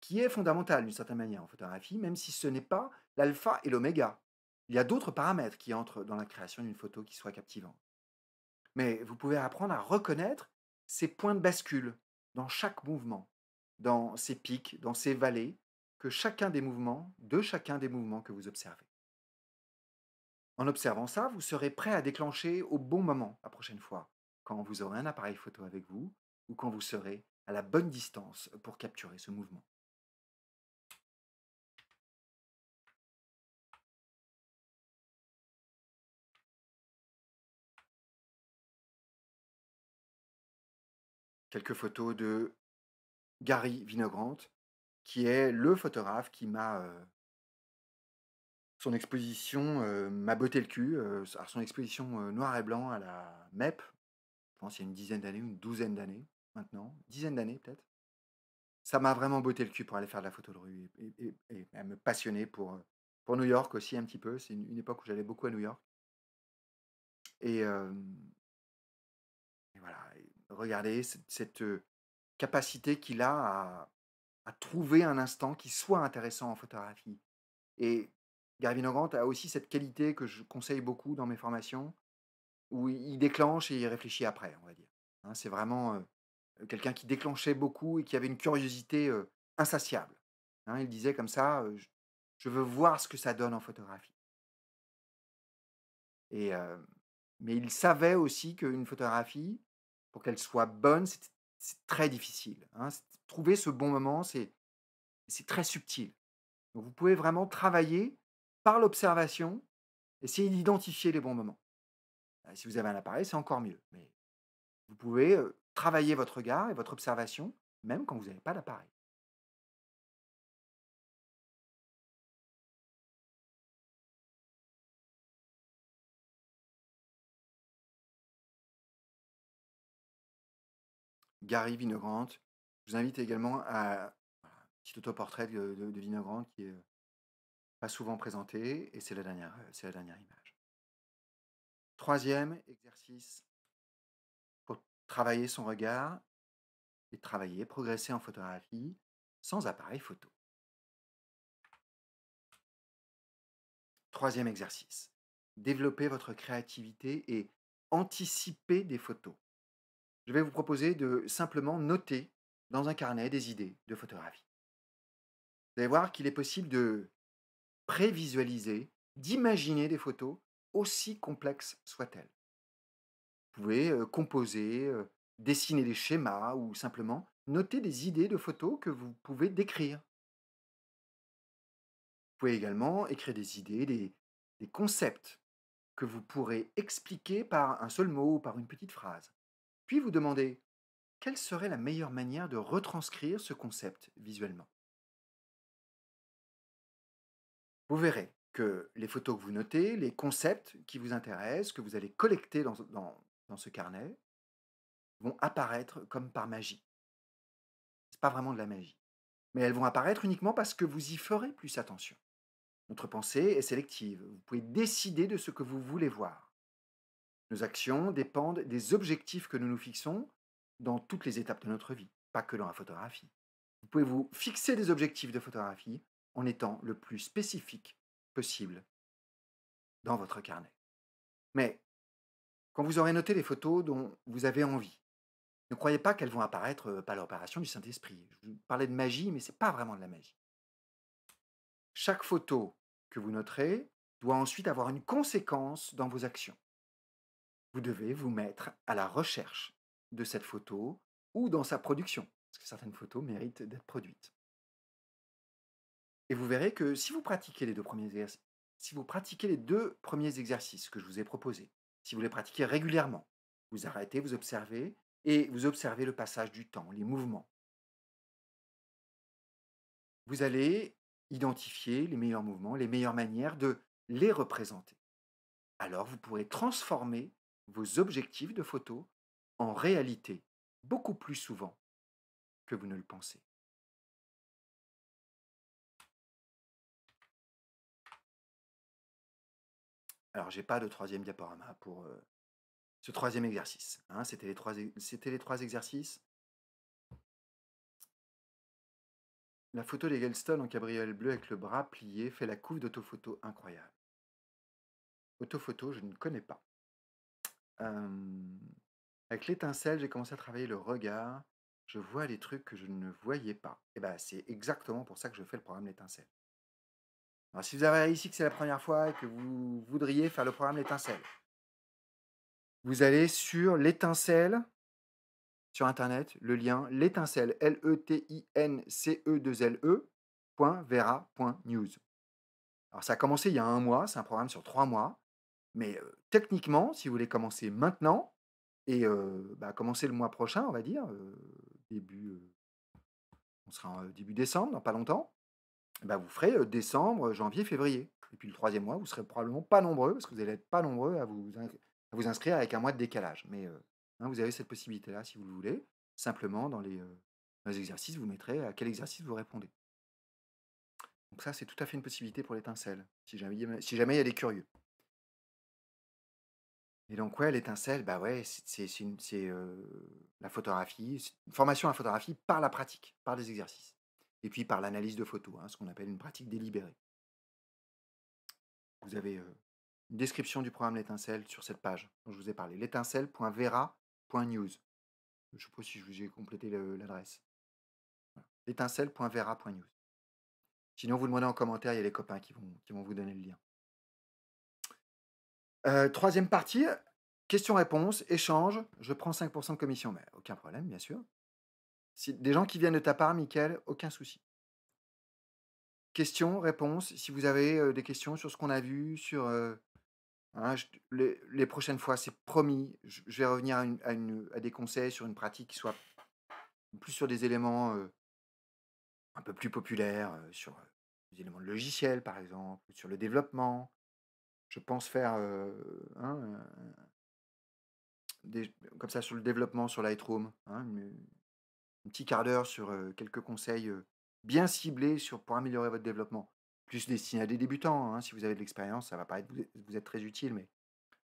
qui est fondamental d'une certaine manière en photographie, même si ce n'est pas l'alpha et l'oméga. Il y a d'autres paramètres qui entrent dans la création d'une photo qui soit captivante. Mais vous pouvez apprendre à reconnaître ces points de bascule dans chaque mouvement, dans ces pics, dans ces vallées, que chacun des mouvements, de chacun des mouvements que vous observez. En observant ça, vous serez prêt à déclencher au bon moment la prochaine fois, quand vous aurez un appareil photo avec vous ou quand vous serez à la bonne distance pour capturer ce mouvement. Quelques photos de Gary Vinogrant, qui est le photographe qui m'a euh, son exposition m'a botté le cul. son exposition noir et blanc à la MEP, je pense il y a une dizaine d'années, une douzaine d'années maintenant, dizaine d'années peut-être. Ça m'a vraiment botté le cul pour aller faire de la photo de rue et, et, me passionner pour, pour New York aussi un petit peu. C'est une, époque où j'allais beaucoup à New York. Et, voilà, regardez cette, capacité qu'il a à, à trouver un instant qui soit intéressant en photographie. Et Garvin Grant a aussi cette qualité que je conseille beaucoup dans mes formations, où il déclenche et il réfléchit après, on va dire. Hein. c'est vraiment quelqu'un qui déclenchait beaucoup et qui avait une curiosité insatiable. Hein. il disait comme ça, je veux voir ce que ça donne en photographie. Et, mais il savait aussi qu'une photographie, pour qu'elle soit bonne, c'est très difficile. Hein. trouver ce bon moment, c'est très subtil. Donc vous pouvez vraiment travailler par l'observation, essayez d'identifier les bons moments. Si vous avez un appareil, c'est encore mieux. Mais vous pouvez travailler votre regard et votre observation, même quand vous n'avez pas d'appareil. Gary Vinogrant, Je vous invite également à un petit autoportrait de, de, qui est pas souvent présenté et c'est la dernière, euh, c'est la dernière image. Troisième exercice pour travailler son regard et travailler, progresser en photographie sans appareil photo. Troisième exercice, développer votre créativité et anticiper des photos. Je vais vous proposer de simplement noter dans un carnet des idées de photographie. Vous allez voir qu'il est possible de prévisualiser, d'imaginer des photos, aussi complexes soient-elles. Vous pouvez euh, composer, euh, dessiner des schémas ou simplement noter des idées de photos que vous pouvez décrire. Vous pouvez également écrire des idées, des, des concepts que vous pourrez expliquer par un seul mot ou par une petite phrase. Puis vous demandez quelle serait la meilleure manière de retranscrire ce concept visuellement vous verrez que les photos que vous notez, les concepts qui vous intéressent, que vous allez collecter dans, ce carnet, vont apparaître comme par magie. Ce n'est pas vraiment de la magie. Mais elles vont apparaître uniquement parce que vous y ferez plus attention. Notre pensée est sélective. Vous pouvez décider de ce que vous voulez voir. Nos actions dépendent des objectifs que nous nous fixons dans toutes les étapes de notre vie, pas que dans la photographie. Vous pouvez vous fixer des objectifs de photographie en étant le plus spécifique possible dans votre carnet. Mais quand vous aurez noté les photos dont vous avez envie, ne croyez pas qu'elles vont apparaître euh, par l'opération du Saint-Esprit. Je vous parlais de magie, mais ce n'est pas vraiment de la magie. Chaque photo que vous noterez doit ensuite avoir une conséquence dans vos actions. Vous devez vous mettre à la recherche de cette photo ou dans sa production, parce que certaines photos méritent d'être produites. Et vous verrez que si vous pratiquez les deux premiers exercices, si vous pratiquez les deux premiers exercices que je vous ai proposés, si vous les pratiquez régulièrement, vous arrêtez, vous observez, et vous observez le passage du temps, les mouvements. Vous allez identifier les meilleurs mouvements, les meilleures manières de les représenter. Alors vous pourrez transformer vos objectifs de photo en réalité beaucoup plus souvent que vous ne le pensez. Alors, je n'ai pas de troisième diaporama pour ce troisième exercice. Hein, c'était les, trois, exercices. La photo des en cabriolet bleu avec le bras plié fait la couve d'autophoto incroyable. Autofoto, je ne connais pas. avec l'étincelle, j'ai commencé à travailler le regard. Je vois les trucs que je ne voyais pas. Et eh ben, c'est exactement pour ça que je fais le programme l'étincelle si vous avez ici que c'est la première fois et que vous voudriez faire le programme L'étincelle, vous allez sur l'étincelle sur Internet, le lien l'étincelle, l e t i n c e 2 l Alors ça a commencé il y a un mois, c'est un programme sur trois mois, mais techniquement, si vous voulez commencer maintenant, et bah, commencer le mois prochain, on va dire, début, on sera en début décembre, dans pas longtemps, bah, vous ferez décembre, janvier, février. Et puis le troisième mois, vous serez probablement pas nombreux, parce que vous n'allez être pas nombreux à vous, à vous inscrire avec un mois de décalage. Mais hein, vous avez cette possibilité-là si vous le voulez. Simplement, dans les, exercices, vous mettrez à quel exercice vous répondez. Donc ça, c'est tout à fait une possibilité pour l'étincelle, si jamais, si jamais a des curieux. Et donc, ouais, l'étincelle, bah ouais, c'est la photographie, une formation à la photographie par la pratique, par les exercices et puis par l'analyse de photos, hein, ce qu'on appelle une pratique délibérée. Vous avez une description du programme L'étincelle sur cette page dont je vous ai parlé, l'étincelle.vera.news. Je ne sais pas si je vous ai complété l'adresse. L'étincelle.vera.news. Sinon, vous demandez en commentaire, il y a les copains qui vont, qui vont vous donner le lien. troisième partie, question-réponse, échange. Je prends 5% de commission, mais aucun problème, bien sûr des gens qui viennent de ta part, Mickaël, aucun souci. Questions, réponses, si vous avez des questions sur ce qu'on a vu, sur hein, les, prochaines fois, c'est promis, je, vais revenir à, des conseils sur une pratique qui soit plus sur des éléments un peu plus populaires, sur des éléments de logiciel par exemple, sur le développement. Je pense faire hein, des, comme ça sur le développement sur Lightroom, hein, un petit quart d'heure sur quelques conseils bien ciblés sur, pour améliorer votre développement. Plus destiné à des débutants, hein, si vous avez de l'expérience, ça va paraître vous êtes très utile, mais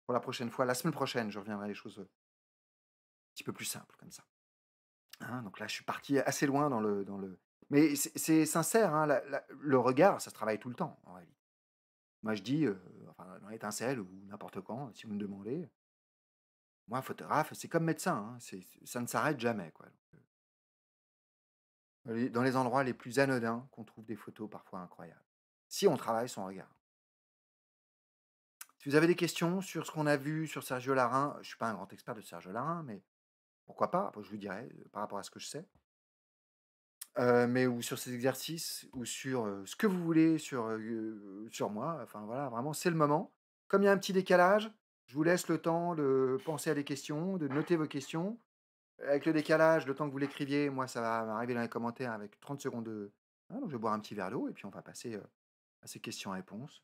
pour la prochaine fois, la semaine prochaine, je reviendrai à des choses un petit peu plus simples comme ça. Hein. donc là, je suis parti assez loin dans le. Dans le... Mais c'est sincère, hein, le regard, ça se travaille tout le temps, en réalité. Moi, je dis, enfin, dans l'étincelle ou n'importe quand, si vous me demandez, moi, photographe, c'est comme médecin, ça ne s'arrête jamais. Quoi dans les endroits les plus anodins qu'on trouve des photos parfois incroyables, si on travaille son regard. Si vous avez des questions sur ce qu'on a vu sur Sergio Larin, je ne suis pas un grand expert de Sergio Larin, mais pourquoi pas, je vous dirai euh, par rapport à ce que je sais. Euh, mais ou sur ces exercices, ou sur euh, ce que vous voulez sur, sur moi. Enfin voilà, vraiment, c'est le moment. Comme il y a un petit décalage, je vous laisse le temps de penser à des questions, de noter vos questions avec le décalage, le temps que vous l'écriviez, moi, ça va arriver dans les commentaires avec 30 secondes de. Ah, donc, je vais boire un petit verre d'eau et puis on va passer euh, à ces questions-réponses.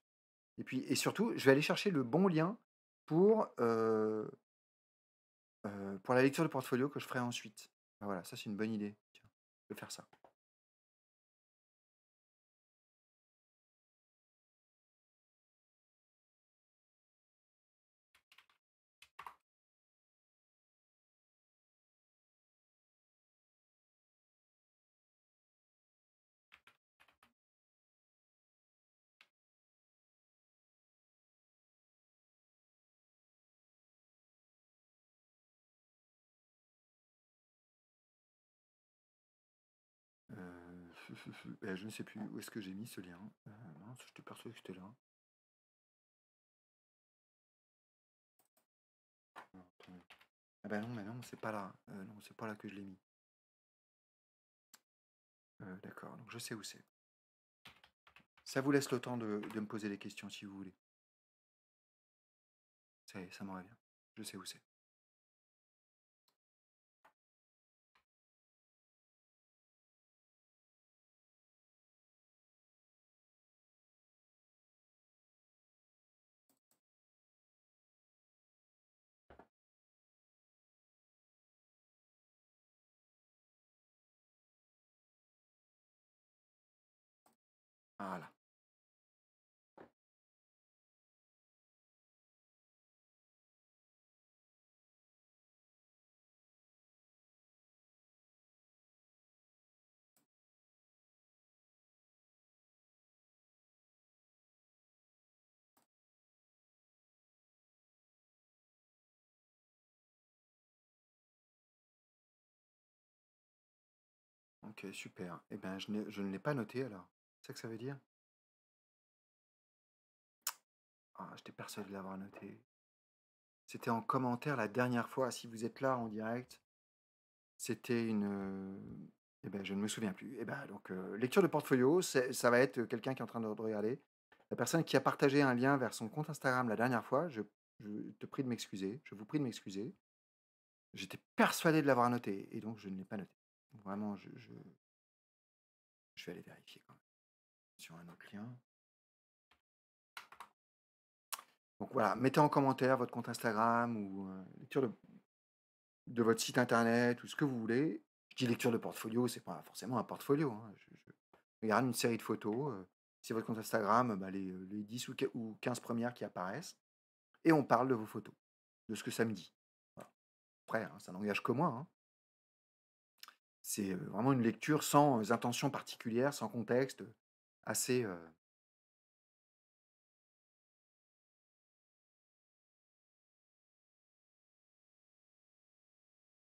Et puis, et surtout, je vais aller chercher le bon lien pour, euh, euh, pour la lecture de portfolio que je ferai ensuite. Ah, voilà, ça, c'est une bonne idée. de faire ça. Euh, je ne sais plus où est-ce que j'ai mis ce lien. Euh, je t'ai persuadé que c'était là. Ah bah non, mais non, c'est pas là. Euh, non, c'est pas là que je l'ai mis. D'accord, donc je sais où c'est. Ça vous laisse le temps de, me poser des questions si vous voulez. Ça, ça m'en revient. Je sais où c'est. Ok, super. Eh bien, je, ne l'ai pas noté alors. C'est ça que ça veut dire Ah, j'étais persuadé de l'avoir noté. C'était en commentaire la dernière fois. Si vous êtes là en direct, c'était une. Eh ben, je ne me souviens plus. Eh ben, donc, lecture de portfolio, ça va être quelqu'un qui est en train de regarder. La personne qui a partagé un lien vers son compte Instagram la dernière fois, je, je te prie de m'excuser. Je vous prie de m'excuser. J'étais persuadé de l'avoir noté et donc je ne l'ai pas noté. Vraiment, je, vais aller vérifier sur un autre lien. Donc voilà, mettez en commentaire votre compte Instagram ou euh, lecture de, votre site internet ou ce que vous voulez. Je dis lecture de portfolio, c'est pas forcément un portfolio. Hein. Je, regarde une série de photos. c'est euh, votre compte Instagram, bah, les, 10 euh, ou 15 premières qui apparaissent. Et on parle de vos photos, de ce que ça me dit. Après, hein, ça n'engage que moi. Hein c'est vraiment une lecture sans intention particulière, sans contexte, assez...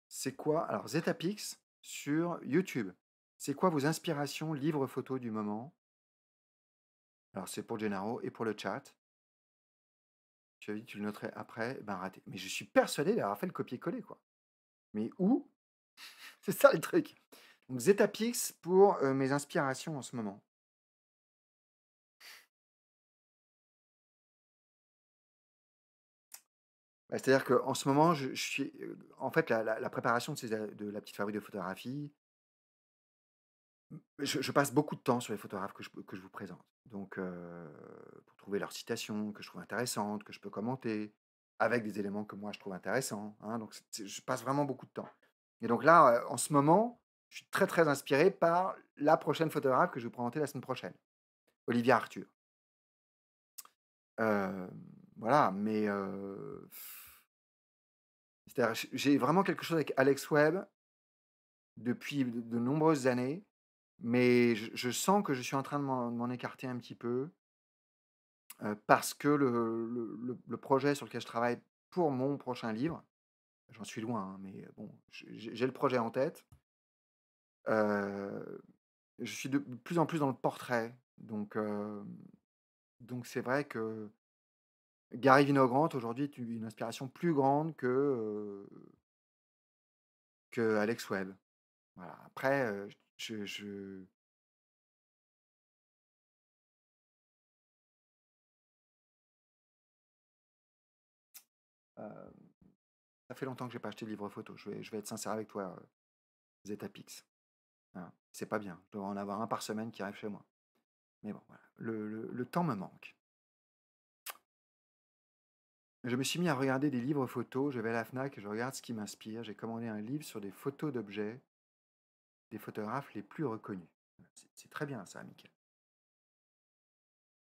C'est quoi Alors, Zetapix sur YouTube. C'est quoi vos inspirations livres photos du moment Alors, c'est pour Gennaro et pour le chat. Tu as dit que tu le noterais après, ben raté. Mais je suis persuadé d'avoir fait le copier-coller, quoi. Mais où c'est ça le truc. Donc Zetapix pour euh, mes inspirations en ce moment. Bah, c'est-à-dire qu'en ce moment, je, suis. Euh, en fait, la, préparation de, la petite fabrique de photographie, je, passe beaucoup de temps sur les photographes que je, vous présente. Donc, euh, pour trouver leurs citations que je trouve intéressantes, que je peux commenter, avec des éléments que moi je trouve intéressants. Hein. donc, je passe vraiment beaucoup de temps. Et donc là, en ce moment, je suis très très inspiré par la prochaine photographe que je vais vous présenter la semaine prochaine, Olivia Arthur. voilà, mais euh, j'ai vraiment quelque chose avec Alex Webb depuis de nombreuses années, mais je, sens que je suis en train de m'en écarter un petit peu parce que le, projet sur lequel je travaille pour mon prochain livre J'en suis loin, hein, mais bon, j'ai le projet en tête. je suis de plus en plus dans le portrait. Donc, donc c'est vrai que Gary Vinogrant, aujourd'hui, est une inspiration plus grande que, que Alex Webb. Voilà. Après, je, je... Ça fait longtemps que j'ai pas acheté de livres photo. Je vais, être sincère avec toi, euh, Zetapix. Hein, c'est pas bien. Je dois en avoir un par semaine qui arrive chez moi. Mais bon, voilà. le, temps me manque. Je me suis mis à regarder des livres photos. Je vais à la FNAC, et je regarde ce qui m'inspire. J'ai commandé un livre sur des photos d'objets des photographes les plus reconnus. C'est très bien ça, Michael.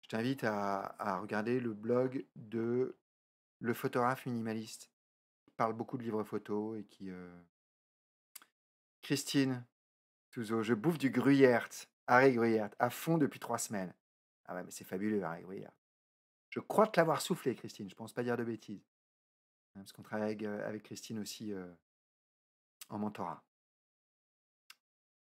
Je t'invite à, regarder le blog de le photographe minimaliste parle beaucoup de livres photos et qui. Euh, Christine je bouffe du gruyère, Harry Gruyère, à fond depuis trois semaines. Ah ouais, mais c'est fabuleux, Harry Gruyère. Je crois te l'avoir soufflé, Christine, je pense pas dire de bêtises. Hein, parce qu'on travaille avec euh, Christine aussi euh, en mentorat.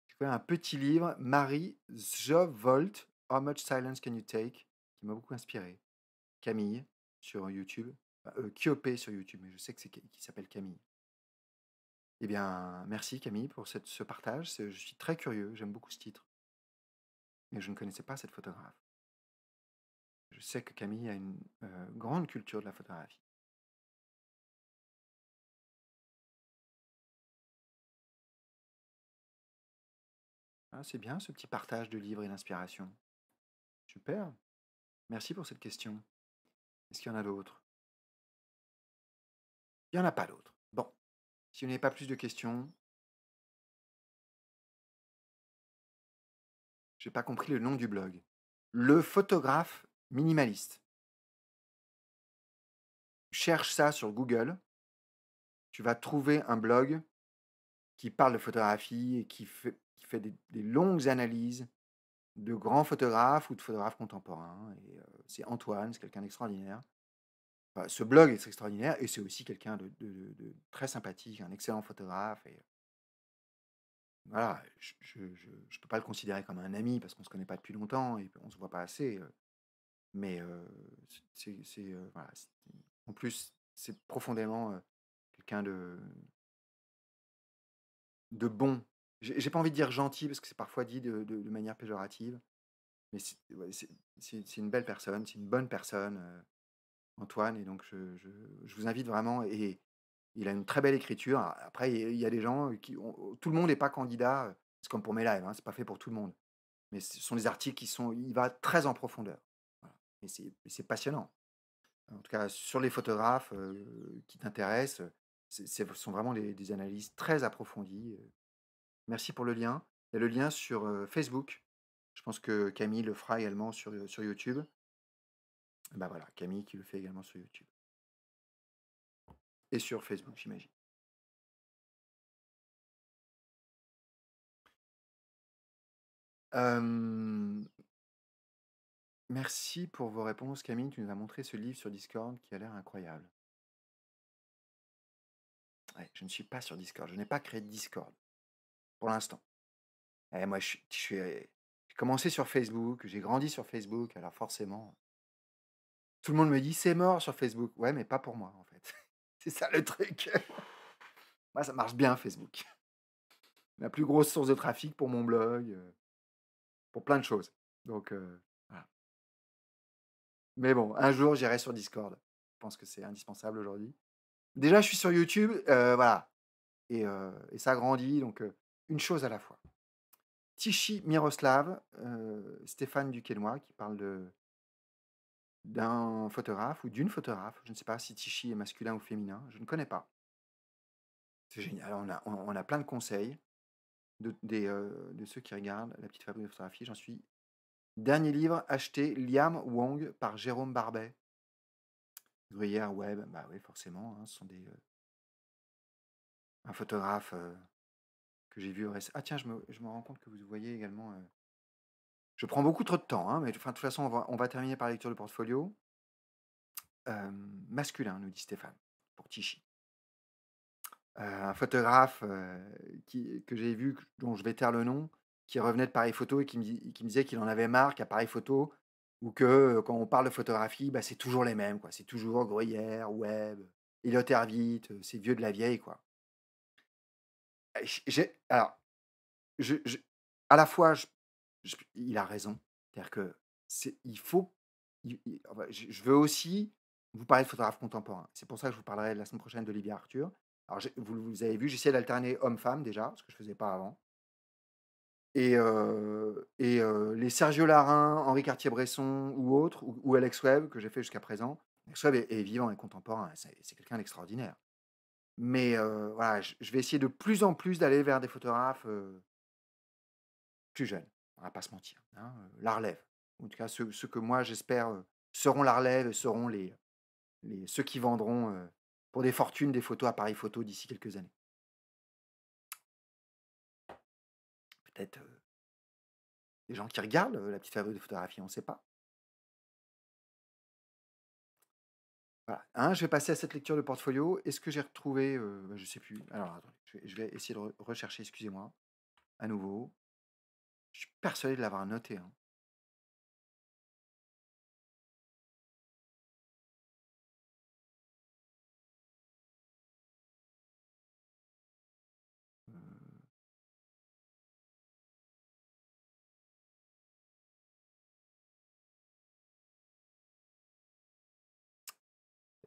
J'ai un petit livre, Marie Zovolt, How Much Silence Can You Take, qui m'a beaucoup inspiré. Camille, sur YouTube, qui bah, euh, sur YouTube, mais je sais que c'est qui s'appelle Camille. Eh bien, merci Camille pour ce partage. Je suis très curieux, j'aime beaucoup ce titre. Mais je ne connaissais pas cette photographe. Je sais que Camille a une euh, grande culture de la photographie. Ah, c'est bien ce petit partage de livres et d'inspiration. Super. Merci pour cette question. Est-ce qu'il y en a d'autres il n'y en a pas d'autres. Bon, si vous n'avez pas plus de questions, j'ai pas compris le nom du blog. Le photographe minimaliste. Cherche ça sur Google. Tu vas trouver un blog qui parle de photographie et qui fait, des, longues analyses de grands photographes ou de photographes contemporains. Euh, c'est Antoine, c'est quelqu'un d'extraordinaire. Bah, ce blog est extraordinaire et c'est aussi quelqu'un de, de, très sympathique, un excellent photographe. Et... Voilà, je ne peux pas le considérer comme un ami parce qu'on ne se connaît pas depuis longtemps et on ne se voit pas assez. Mais c'est, voilà, en plus, c'est profondément quelqu'un de, de bon. J'ai pas envie de dire gentil parce que c'est parfois dit de, manière péjorative, mais c'est, une belle personne, c'est une bonne personne Antoine. Et donc, je, vous invite vraiment. Et il a une très belle écriture. Après, il y a des gens qui. tout le monde n'est pas candidat. C'est comme pour mes lives, hein, c'est pas fait pour tout le monde. Mais ce sont des articles qui sont. Il va très en profondeur. Et c'est passionnant. En tout cas, sur les photographes qui t'intéressent, ce sont vraiment des, analyses très approfondies. Merci pour le lien. Il y a le lien sur Facebook. Je pense que Camille le fera également sur, sur YouTube. Ben voilà, Camille qui le fait également sur YouTube. Et sur Facebook, j'imagine. Merci pour vos réponses, Camille. Tu nous as montré ce livre sur Discord qui a l'air incroyable. je ne suis pas sur Discord. Je n'ai pas créé de Discord pour l'instant. Eh, moi, je, suis, j'ai commencé sur Facebook, j'ai grandi sur Facebook, alors forcément, tout le monde me dit c'est mort sur Facebook. Ouais, mais pas pour moi en fait. c'est ça le truc. moi, ça marche bien Facebook. La plus grosse source de trafic pour mon blog, euh, pour plein de choses. Donc euh, voilà. Mais bon, un jour j'irai sur Discord. Je pense que c'est indispensable aujourd'hui. Déjà, je suis sur YouTube, euh, voilà. Et, ça grandit, donc une chose à la fois. Tichy Miroslav, Stéphane Duquesnois, qui parle de d'un photographe ou d'une photographe. Je ne sais pas si Tichy est masculin ou féminin, je ne connais pas. C'est génial. On a, on, a plein de conseils de, des, euh, de ceux qui regardent La Petite Fabrique de Photographie. J'en suis. Dernier livre acheté Liam Wong par Jérôme Barbet. Gruyère Web, bah oui, forcément, hein, ce sont des. Euh un photographe euh, que j'ai vu reste. Ah tiens, je je me, rends compte que vous voyez également je prends beaucoup trop de temps, hein, mais de toute façon, on va, terminer par la lecture du portfolio. masculin, nous dit Stéphane, pour Tichy. Euh, un photographe euh, que j'ai vu, dont je vais taire le nom, qui revenait de Paris Photo et qui me, disait qu'il en avait marre qu'à Paris Photo, ou que euh, quand on parle de photographie, bah, c'est toujours les mêmes. quoi. C'est toujours Gruyère, Webb, Ilotervite, c'est vieux de la vieille. quoi. alors, à la fois, je, il a raison. cest que c'est, il faut. je veux aussi vous parler de photographes contemporains C'est pour ça que je vous parlerai la semaine prochaine d'Olivier Arthur. Alors, vous, vous, avez vu, j'essaie d'alterner homme-femme déjà, ce que je faisais pas avant. Et, euh, euh, les Sergio Larin, Henri Cartier-Bresson ou autres, ou, Alex Webb, que j'ai fait jusqu'à présent. Alex Webb est, vivant et contemporain, c'est, quelqu'un d'extraordinaire. Mais euh, voilà, je, vais essayer de plus en plus d'aller vers des photographes plus jeunes on va pas se mentir, hein, la relève. En tout cas, ce que moi j'espère seront la relève, seront les, ceux qui vendront pour des fortunes des photos, à Paris photo d'ici quelques années. Peut-être des gens qui regardent la petite fabrique de photographie, on ne sait pas. Voilà. Hein, je vais passer à cette lecture de portfolio. Est-ce que j'ai retrouvé Je ne sais plus. Alors, je vais essayer de rechercher, excusez-moi, à nouveau. Je suis persuadé de l'avoir noté. hein. Mmh.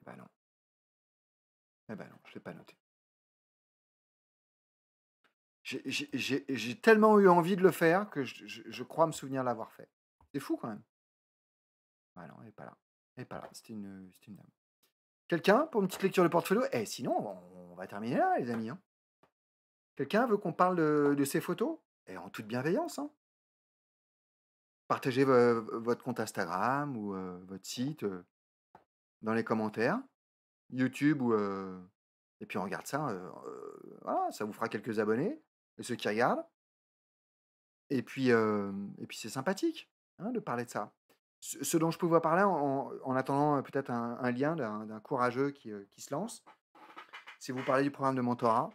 Eh ben non. Eh ben non, je ne l'ai pas noté. J'ai tellement eu envie de le faire que je, crois me souvenir l'avoir fait. C'est fou quand même. Ah non, elle n'est pas là. Elle n'est pas là. C'était une, dame. Quelqu'un pour une petite lecture de portfolio Et eh, sinon, on, va terminer là, les amis. Hein. Quelqu'un veut qu'on parle de, ces photos Et eh, en toute bienveillance. Hein. Partagez votre compte Instagram ou euh, votre site euh, dans les commentaires. YouTube ou. Euh, et puis on regarde ça. voilà, ça vous fera quelques abonnés et ceux qui regardent. Et puis, et puis c'est sympathique hein, de parler de ça. Ce, dont je peux vous parler en, attendant peut-être un, lien d'un courageux qui, qui, se lance, si vous parlez du programme de mentorat.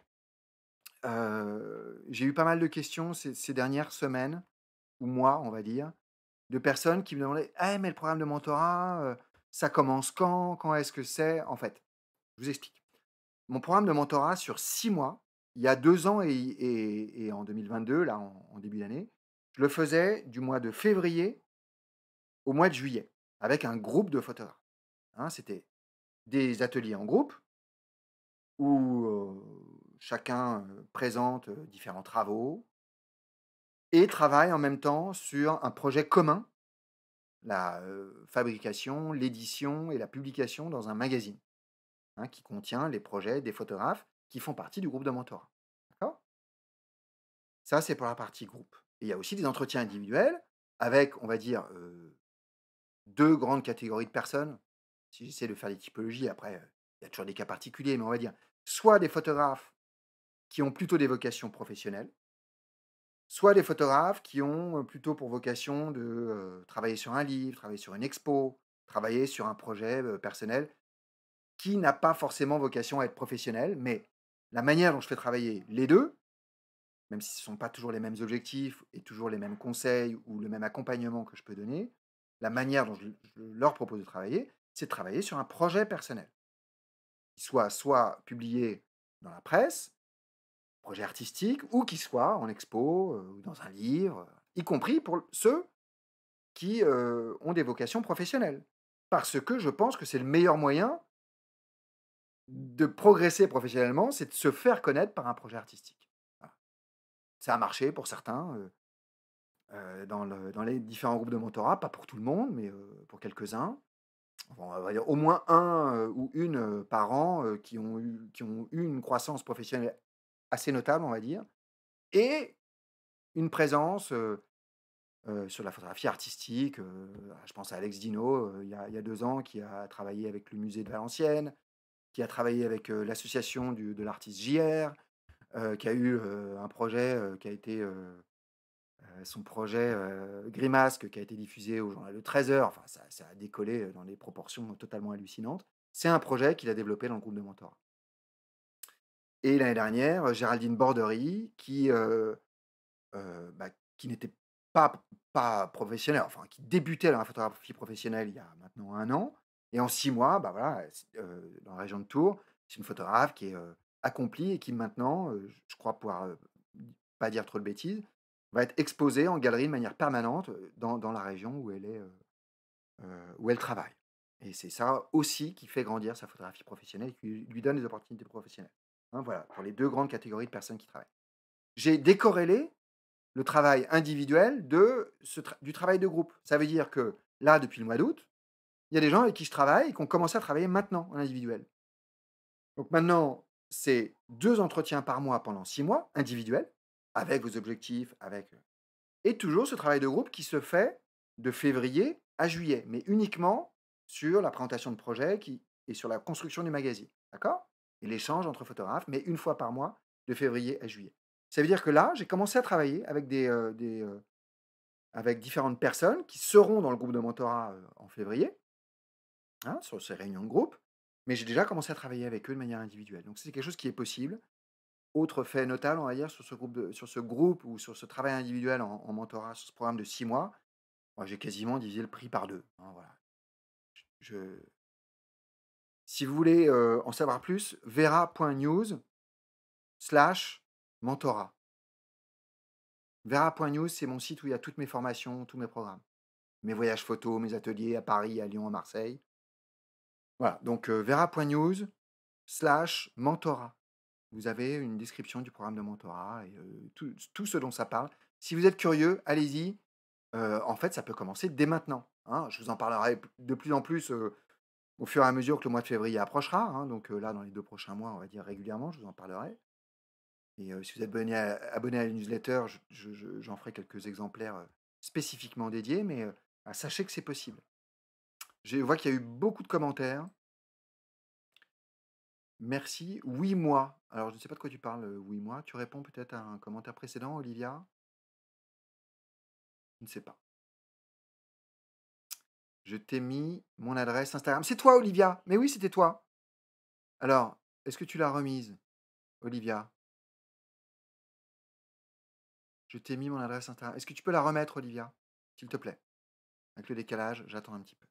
J'ai eu pas mal de questions ces, dernières semaines, ou mois, on va dire, de personnes qui me demandaient hey, «Eh, mais le programme de mentorat, ça commence quand Quand est-ce que c'est En fait, je vous explique. Mon programme de mentorat sur six mois, il y a deux ans et, en 2022, là, en, début d'année, je le faisais du mois de février au mois de juillet avec un groupe de photographes. Hein. C'était des ateliers en groupe où euh, chacun euh, présente euh, différents travaux et travaille en même temps sur un projet commun, la fabrication, l'édition et la publication dans un magazine hein, qui contient les projets des photographes qui font partie du groupe de mentorat. D'accord Ça, c'est pour la partie groupe. Et il y a aussi des entretiens individuels avec, on va dire, euh, deux grandes catégories de personnes. Si j'essaie de faire des typologies, après, euh, il y a toujours des cas particuliers, mais on va dire soit des photographes qui ont plutôt des vocations professionnelles, soit des photographes qui ont euh, plutôt pour vocation de travailler sur un livre, travailler sur une expo, travailler sur un projet personnel qui n'a pas forcément vocation à être professionnel, mais la manière dont je fais travailler les deux, même si ce ne sont pas toujours les mêmes objectifs et toujours les mêmes conseils ou le même accompagnement que je peux donner, la manière dont je, leur propose de travailler, c'est de travailler sur un projet personnel. soit, soit publié dans la presse, projet artistique, ou qui soit en expo ou dans un livre, y compris pour ceux qui ont des vocations professionnelles. Parce que je pense que c'est le meilleur moyen de progresser professionnellement, c'est de se faire connaître par un projet artistique. Ça a marché pour certains dans, dans, les différents groupes de mentorat, pas pour tout le monde, mais pour quelques-uns. au moins un ou une par an qui, ont eu, qui ont eu une croissance professionnelle assez notable, on va dire, et une présence sur la photographie artistique. je pense à Alex Dino, il y, il, y a, deux ans, qui a travaillé avec le musée de Valenciennes, qui a travaillé avec l'association de l'artiste JR, qui a eu un projet qui a été son projet Grimasque, qui a été diffusé au journal Le 13h. Enfin, ça, a décollé dans des proportions totalement hallucinantes. C'est un projet qu'il a développé dans le groupe de mentorat. Et l'année dernière, Géraldine Bordery, qui, bah, qui n'était pas, pas professionnelle, enfin qui débutait dans la photographie professionnelle il y a maintenant un an, et en six mois, bah voilà, dans la région de Tours, c'est une photographe qui est accomplie et qui maintenant, je crois pouvoir pas dire trop de bêtises, va être exposée en galerie de manière permanente dans, la région où elle, est, où elle travaille. Et c'est ça aussi qui fait grandir sa photographie professionnelle qui lui donne des opportunités professionnelles. Hein, voilà, pour les deux grandes catégories de personnes qui travaillent. J'ai décorrélé le travail individuel de ce du travail de groupe. Ça veut dire que là, depuis le mois d'août, il y a des gens avec qui je travaille et qui ont commencé à travailler maintenant en individuel. Donc maintenant, c'est deux entretiens par mois pendant six mois, individuels, avec vos objectifs, avec... Et toujours ce travail de groupe qui se fait de février à juillet, mais uniquement sur la présentation de projets et sur la construction du magazine. D'accord Et l'échange entre photographes, mais une fois par mois, de février à juillet. Ça veut dire que là, j'ai commencé à travailler avec, des, avec différentes personnes qui seront dans le groupe de mentorat en février, Hein, sur ces réunions de groupe, mais j'ai déjà commencé à travailler avec eux de manière individuelle. Donc c'est quelque chose qui est possible. Autre fait notable, on va dire, sur ce groupe, sur ce groupe ou sur ce travail individuel en, mentorat, sur ce programme de six mois, j'ai quasiment divisé le prix par deux. Hein, voilà. Si vous voulez euh, en savoir plus, vera.news slash mentorat. Vera.news, c'est mon site où il y a toutes mes formations, tous mes programmes. Mes voyages photos, mes ateliers à Paris, à Lyon, à Marseille. Voilà, donc vera.news slash mentorat. Vous avez une description du programme de mentorat et tout, ce dont ça parle. Si vous êtes curieux, allez-y. en fait, ça peut commencer dès maintenant. Hein. Je vous en parlerai de plus en plus au fur et à mesure que le mois de février approchera. Hein. Donc là, dans les deux prochains mois, on va dire régulièrement, je vous en parlerai. Et si vous êtes abonné à, abonné la newsletter, j'en ferai quelques exemplaires spécifiquement dédiés, mais ah, sachez que c'est possible. Je vois qu'il y a eu beaucoup de commentaires. Merci. Oui, moi. Alors, je ne sais pas de quoi tu parles, euh, oui, moi. Tu réponds peut-être à un commentaire précédent, Olivia Je ne sais pas. Je t'ai mis mon adresse Instagram. C'est toi, Olivia Mais oui, c'était toi. Alors, est-ce que tu l'as remise, Olivia Je t'ai mis mon adresse Instagram. Est-ce que tu peux la remettre, Olivia S'il te plaît. Avec le décalage, j'attends un petit peu.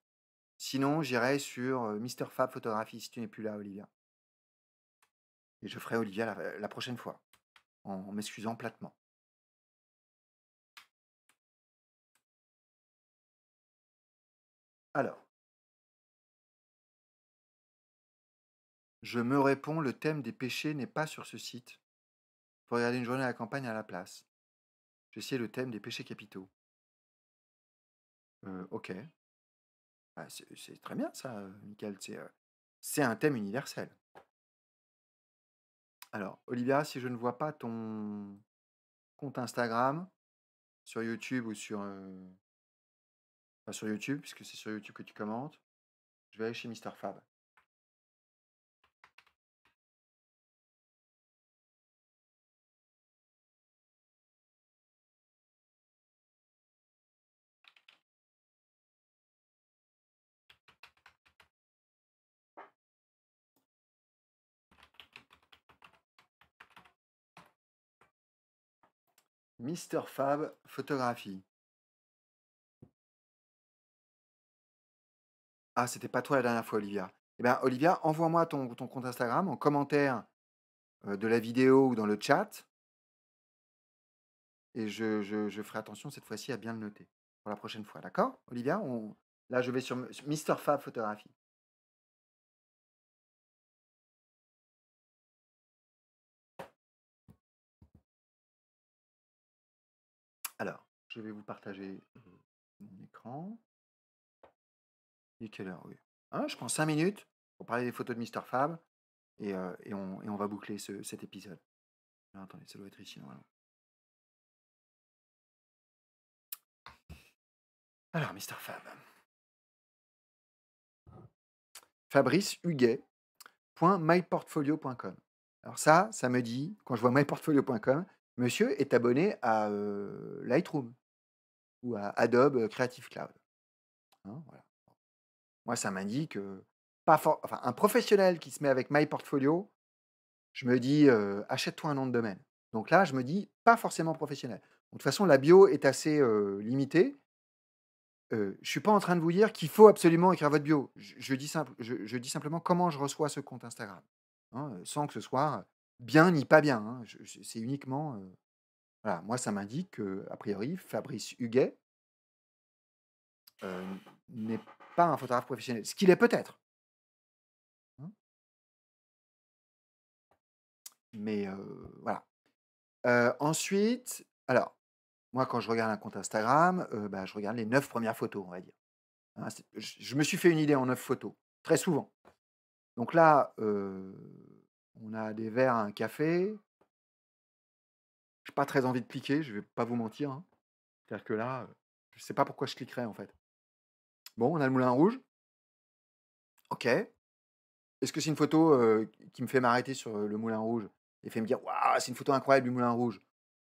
Sinon, j'irai sur Mister Fab Photographie si tu n'es plus là, Olivia. Et je ferai Olivia la, prochaine fois, en, m'excusant platement. Alors, je me réponds, le thème des péchés n'est pas sur ce site. faut regarder une journée à la campagne à la place. J'essaie le thème des péchés capitaux. Euh, ok. Ah, c'est très bien ça, euh, Michael. Euh, c'est un thème universel. Alors, Olivia, si je ne vois pas ton compte Instagram sur YouTube ou sur. Euh, sur YouTube, puisque c'est sur YouTube que tu commentes, je vais aller chez Mister Fab. Mister Fab Photographie. Ah, c'était pas toi la dernière fois, Olivia. Eh bien, Olivia, envoie-moi ton, compte Instagram en commentaire euh, de la vidéo ou dans le chat. Et je, ferai attention cette fois-ci à bien le noter pour la prochaine fois. D'accord, Olivia on... Là, je vais sur Mr. Fab Photographie. je vais vous partager mmh. mon écran. Hein, je prends cinq minutes pour parler des photos de Mister Fab et, euh, on, va boucler ce, cet épisode. Ah, attendez, ça doit être ici Alors, Mister Fab. Fabrice Huguet. Alors ça, ça me dit, quand je vois myportfolio.com, monsieur est abonné à euh, Lightroom ou à Adobe Creative Cloud. Hein, Moi, ça m'indique enfin, un professionnel qui se met avec My Portfolio, je me dis achète-toi un nom de domaine. Donc là, je me dis pas forcément professionnel. de toute façon, la bio est assez limitée. je suis pas en train de vous dire qu'il faut absolument écrire votre bio. Je, dis, simple, je, dis simplement comment je reçois ce compte Instagram, hein, sans que ce soit bien ni pas bien. Hein. c'est uniquement moi, ça m'indique qu'a priori, Fabrice Huguet euh, n'est pas un photographe professionnel. Ce qu'il est peut-être. Hein. Mais euh, voilà. Euh, ensuite, alors, moi, quand je regarde un compte Instagram, bah, je regarde les neuf premières photos, on va dire. Hein, je me suis fait une idée en neuf photos, très souvent. Donc là, on a des verres à un café, j'ai pas très envie de cliquer, je vais pas vous mentir. Hein. C'est-à-dire que là, je sais pas pourquoi je cliquerais en fait. Bon, on a le moulin rouge. Ok. Est-ce que c'est une photo qui me fait m'arrêter sur le moulin rouge et fait me dire Waouh, c'est une photo incroyable du moulin rouge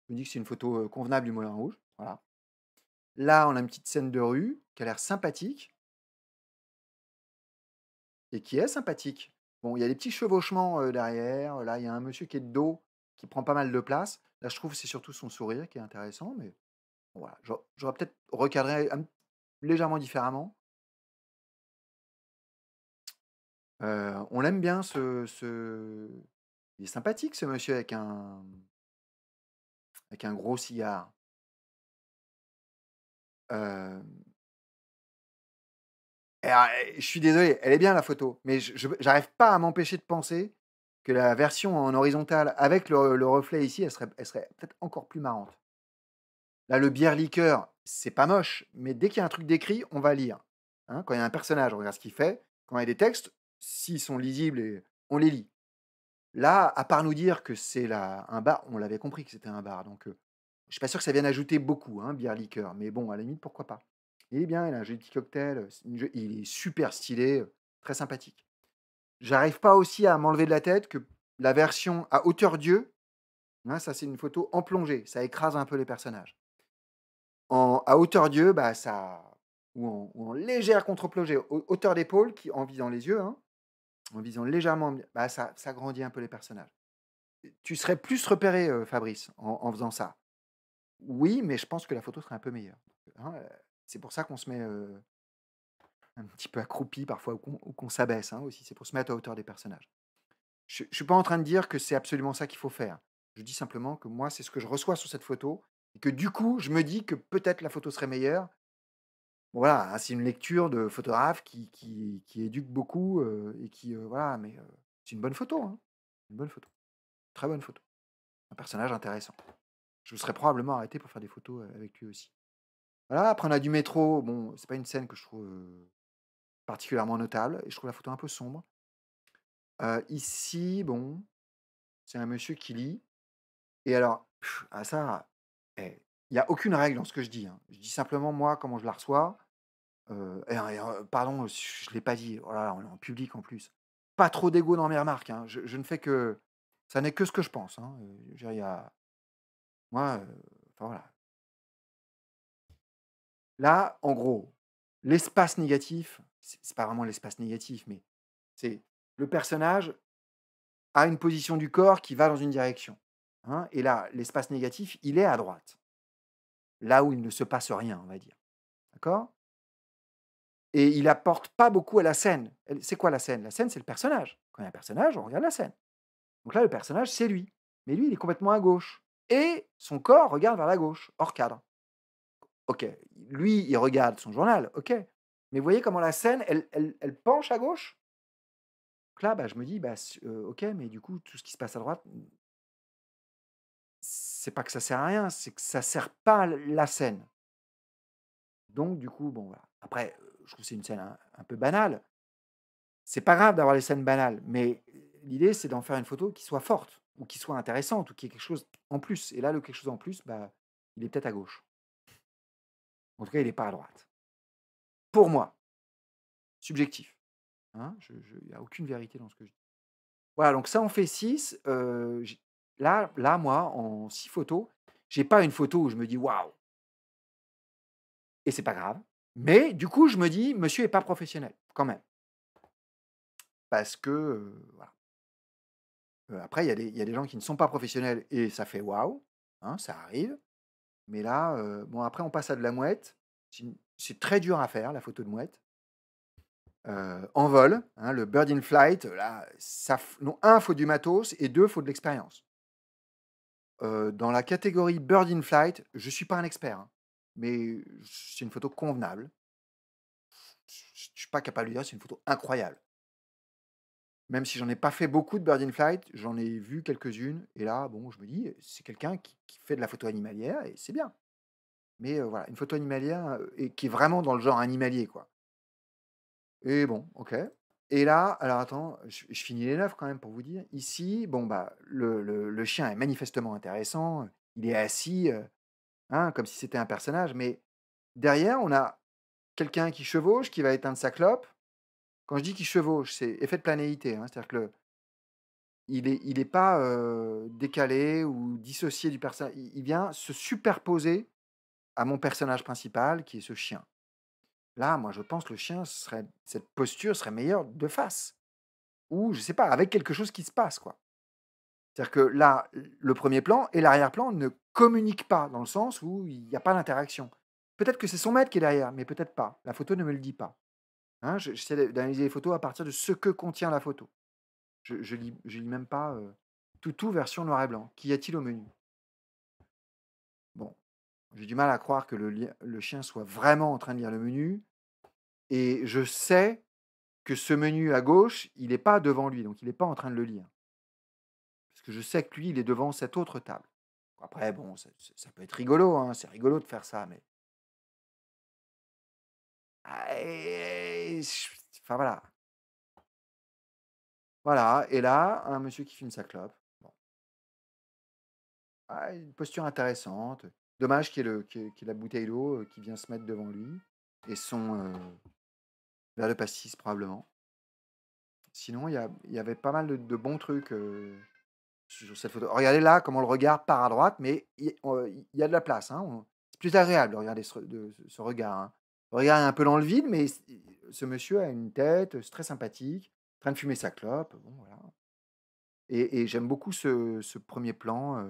Je me dis que c'est une photo convenable du moulin rouge. Voilà. Là, on a une petite scène de rue qui a l'air sympathique. Et qui est sympathique. Bon, il y a des petits chevauchements derrière. Là, il y a un monsieur qui est de dos qui prend pas mal de place. Là, je trouve que c'est surtout son sourire qui est intéressant, mais voilà, j'aurais peut-être recadré légèrement différemment. on l'aime bien, ce, ce, Il est sympathique, ce monsieur, avec un, avec un gros cigare. Ah, je suis désolé, elle est bien la photo, mais je n'arrive pas à m'empêcher de penser la version en horizontale avec le, reflet ici, elle serait, peut-être encore plus marrante. Là, le bière liqueur, c'est pas moche, mais dès qu'il y a un truc décrit, on va lire. Hein. quand il y a un personnage, on regarde ce qu'il fait. Quand il y a des textes, s'ils sont lisibles, on les lit. Là, à part nous dire que c'est un bar, on l'avait compris que c'était un bar, donc euh, je suis pas sûr que ça vienne ajouter beaucoup, hein, bière liqueur, mais bon, à la limite, pourquoi pas. Il est bien, il a un joli petit cocktail, euh, il est super stylé, euh, très sympathique j'arrive pas aussi à m'enlever de la tête que la version à hauteur Dieu, hein, ça c'est une photo en plongée, ça écrase un peu les personnages. En, à hauteur Dieu, bah, ça, ou, en, légère contre-plongée, hauteur d'épaule, qui en visant les yeux, hein, en visant légèrement, bah, ça, grandit un peu les personnages. Tu serais plus repéré, euh, Fabrice, en, faisant ça. Oui, mais je pense que la photo serait un peu meilleure. Hein, euh, c'est pour ça qu'on se met euh, un petit peu accroupi parfois, ou qu'on s'abaisse hein, aussi. C'est pour se mettre à hauteur des personnages. Je ne suis pas en train de dire que c'est absolument ça qu'il faut faire. Je dis simplement que moi, c'est ce que je reçois sur cette photo, et que du coup, je me dis que peut-être la photo serait meilleure. voilà, hein, c'est une lecture de photographe qui, qui, éduque beaucoup, euh, et qui, euh, voilà, mais euh, c'est une bonne photo. Hein. une bonne photo. très bonne photo. Un personnage intéressant. Je serais probablement arrêté pour faire des photos avec lui aussi. Voilà, après on a du métro. Bon, c'est pas une scène que je trouve particulièrement notable. et Je trouve la photo un peu sombre. Euh, ici, bon, c'est un monsieur qui lit. Et alors, à ça, eh, il n'y a aucune règle dans ce que je dis. Hein. Je dis simplement, moi, comment je la reçois. Euh, euh, pardon, je ne l'ai pas dit. voilà oh on est en public en plus. Pas trop d'ego dans mes remarques. Hein. Je, ne fais que. Ça n'est que ce que je pense. Hein. a... Moi, enfin voilà. Là, en gros, l'espace négatif, c'est pas vraiment l'espace négatif, mais c'est le personnage a une position du corps qui va dans une direction. Hein, et là, l'espace négatif, il est à droite, là où il ne se passe rien, on va dire. D'accord Et il apporte pas beaucoup à la scène. C'est quoi la scène La scène, c'est le personnage. Quand il y a un personnage, on regarde la scène. Donc là, le personnage, c'est lui. Mais lui, il est complètement à gauche. Et son corps regarde vers la gauche, hors cadre. OK. Lui, il regarde son journal. OK. Mais vous voyez comment la scène, elle, penche à gauche Donc là, bah, je me dis, bah, ok, mais du coup, tout ce qui se passe à droite, mmh, c'est pas que ça sert à rien, c'est que ça sert pas à la scène. Donc, du coup, bon, Après, je trouve que c'est une scène un, peu banale. C'est pas grave d'avoir les scènes banales, mais l'idée, c'est d'en faire une photo qui soit forte, ou qui soit intéressante, ou qui ait quelque chose en plus. Et là, le quelque chose en plus, bah, il est peut-être à gauche. En tout cas, il n'est pas à droite pour moi. Subjectif. Hein, il n'y a aucune vérité dans ce que je dis. Voilà, donc ça, on fait six. Euh, là, là, moi, en six photos, je n'ai pas une photo où je me dis waouh. Et c'est pas grave. Mais du coup, je me dis, monsieur n'est pas professionnel, quand même. Parce que, euh, voilà. Euh, après, il y, a des gens qui ne sont pas professionnels et ça fait waouh, hein, ça arrive. Mais là, bon, après, on passe à de la mouette c'est très dur à faire, la photo de mouette. en vol, hein, le bird in flight, là, ça, non, un, faut du matos et deux, faut de l'expérience. dans la catégorie bird in flight, je ne suis pas un expert, hein, mais c'est une photo convenable. Je suis pas capable de dire c'est une photo incroyable. Même si j'en ai pas fait beaucoup de bird in flight, j'en ai vu quelques-unes et là, bon, je me dis c'est quelqu'un qui fait de la photo animalière et c'est bien. Mais voilà, une photo animalière et qui est vraiment dans le genre animalier, quoi. Et bon, ok. Et là, alors attends, je, finis les neuf quand même pour vous dire. Ici, bon, bah, le, le, chien est manifestement intéressant. Il est assis, hein, comme si c'était un personnage. Mais derrière, on a quelqu'un qui chevauche, qui va éteindre sa clope. Quand je dis qu'il chevauche, c'est effet de planéité. Hein, c'est-à-dire que le, il n'est il est pas décalé ou dissocié du personnage. il, vient se superposer à mon personnage principal qui est ce chien. Là, moi, je pense que le chien serait, cette posture serait meilleure de face. Ou, je sais pas, avec quelque chose qui se passe, quoi. C'est-à-dire que là, le premier plan et l'arrière-plan ne communiquent pas, dans le sens où il n'y a pas d'interaction. Peut-être que c'est son maître qui est derrière, mais peut-être pas. La photo ne me le dit pas. Hein, J'essaie d'analyser les photos à partir de ce que contient la photo. Je lis, même pas euh, tout, tout version noir et blanc. Qu'y a-t-il au menu j'ai du mal à croire que le, chien soit vraiment en train de lire le menu. Et je sais que ce menu à gauche, il n'est pas devant lui, donc il n'est pas en train de le lire. Parce que je sais que lui, il est devant cette autre table. Après, bon, ça, peut être rigolo, hein, c'est rigolo de faire ça, mais. Enfin voilà. Voilà, et là, un monsieur qui filme sa clope. Ah, une posture intéressante. Dommage qu'il y, ait la bouteille d'eau euh, qui vient se mettre devant lui et son euh, verre vers pastis probablement. Sinon, il y, avait pas mal de, bons trucs euh, sur cette photo. Regardez là comment on le regarde par à droite, mais il y, a de la place. Hein, c'est plus agréable de regarder ce, ce regard. Hein. Regardez un peu dans le vide, mais ce monsieur a une tête, très sympathique, en train de fumer sa clope. Bon, voilà. Et, j'aime beaucoup ce, premier plan.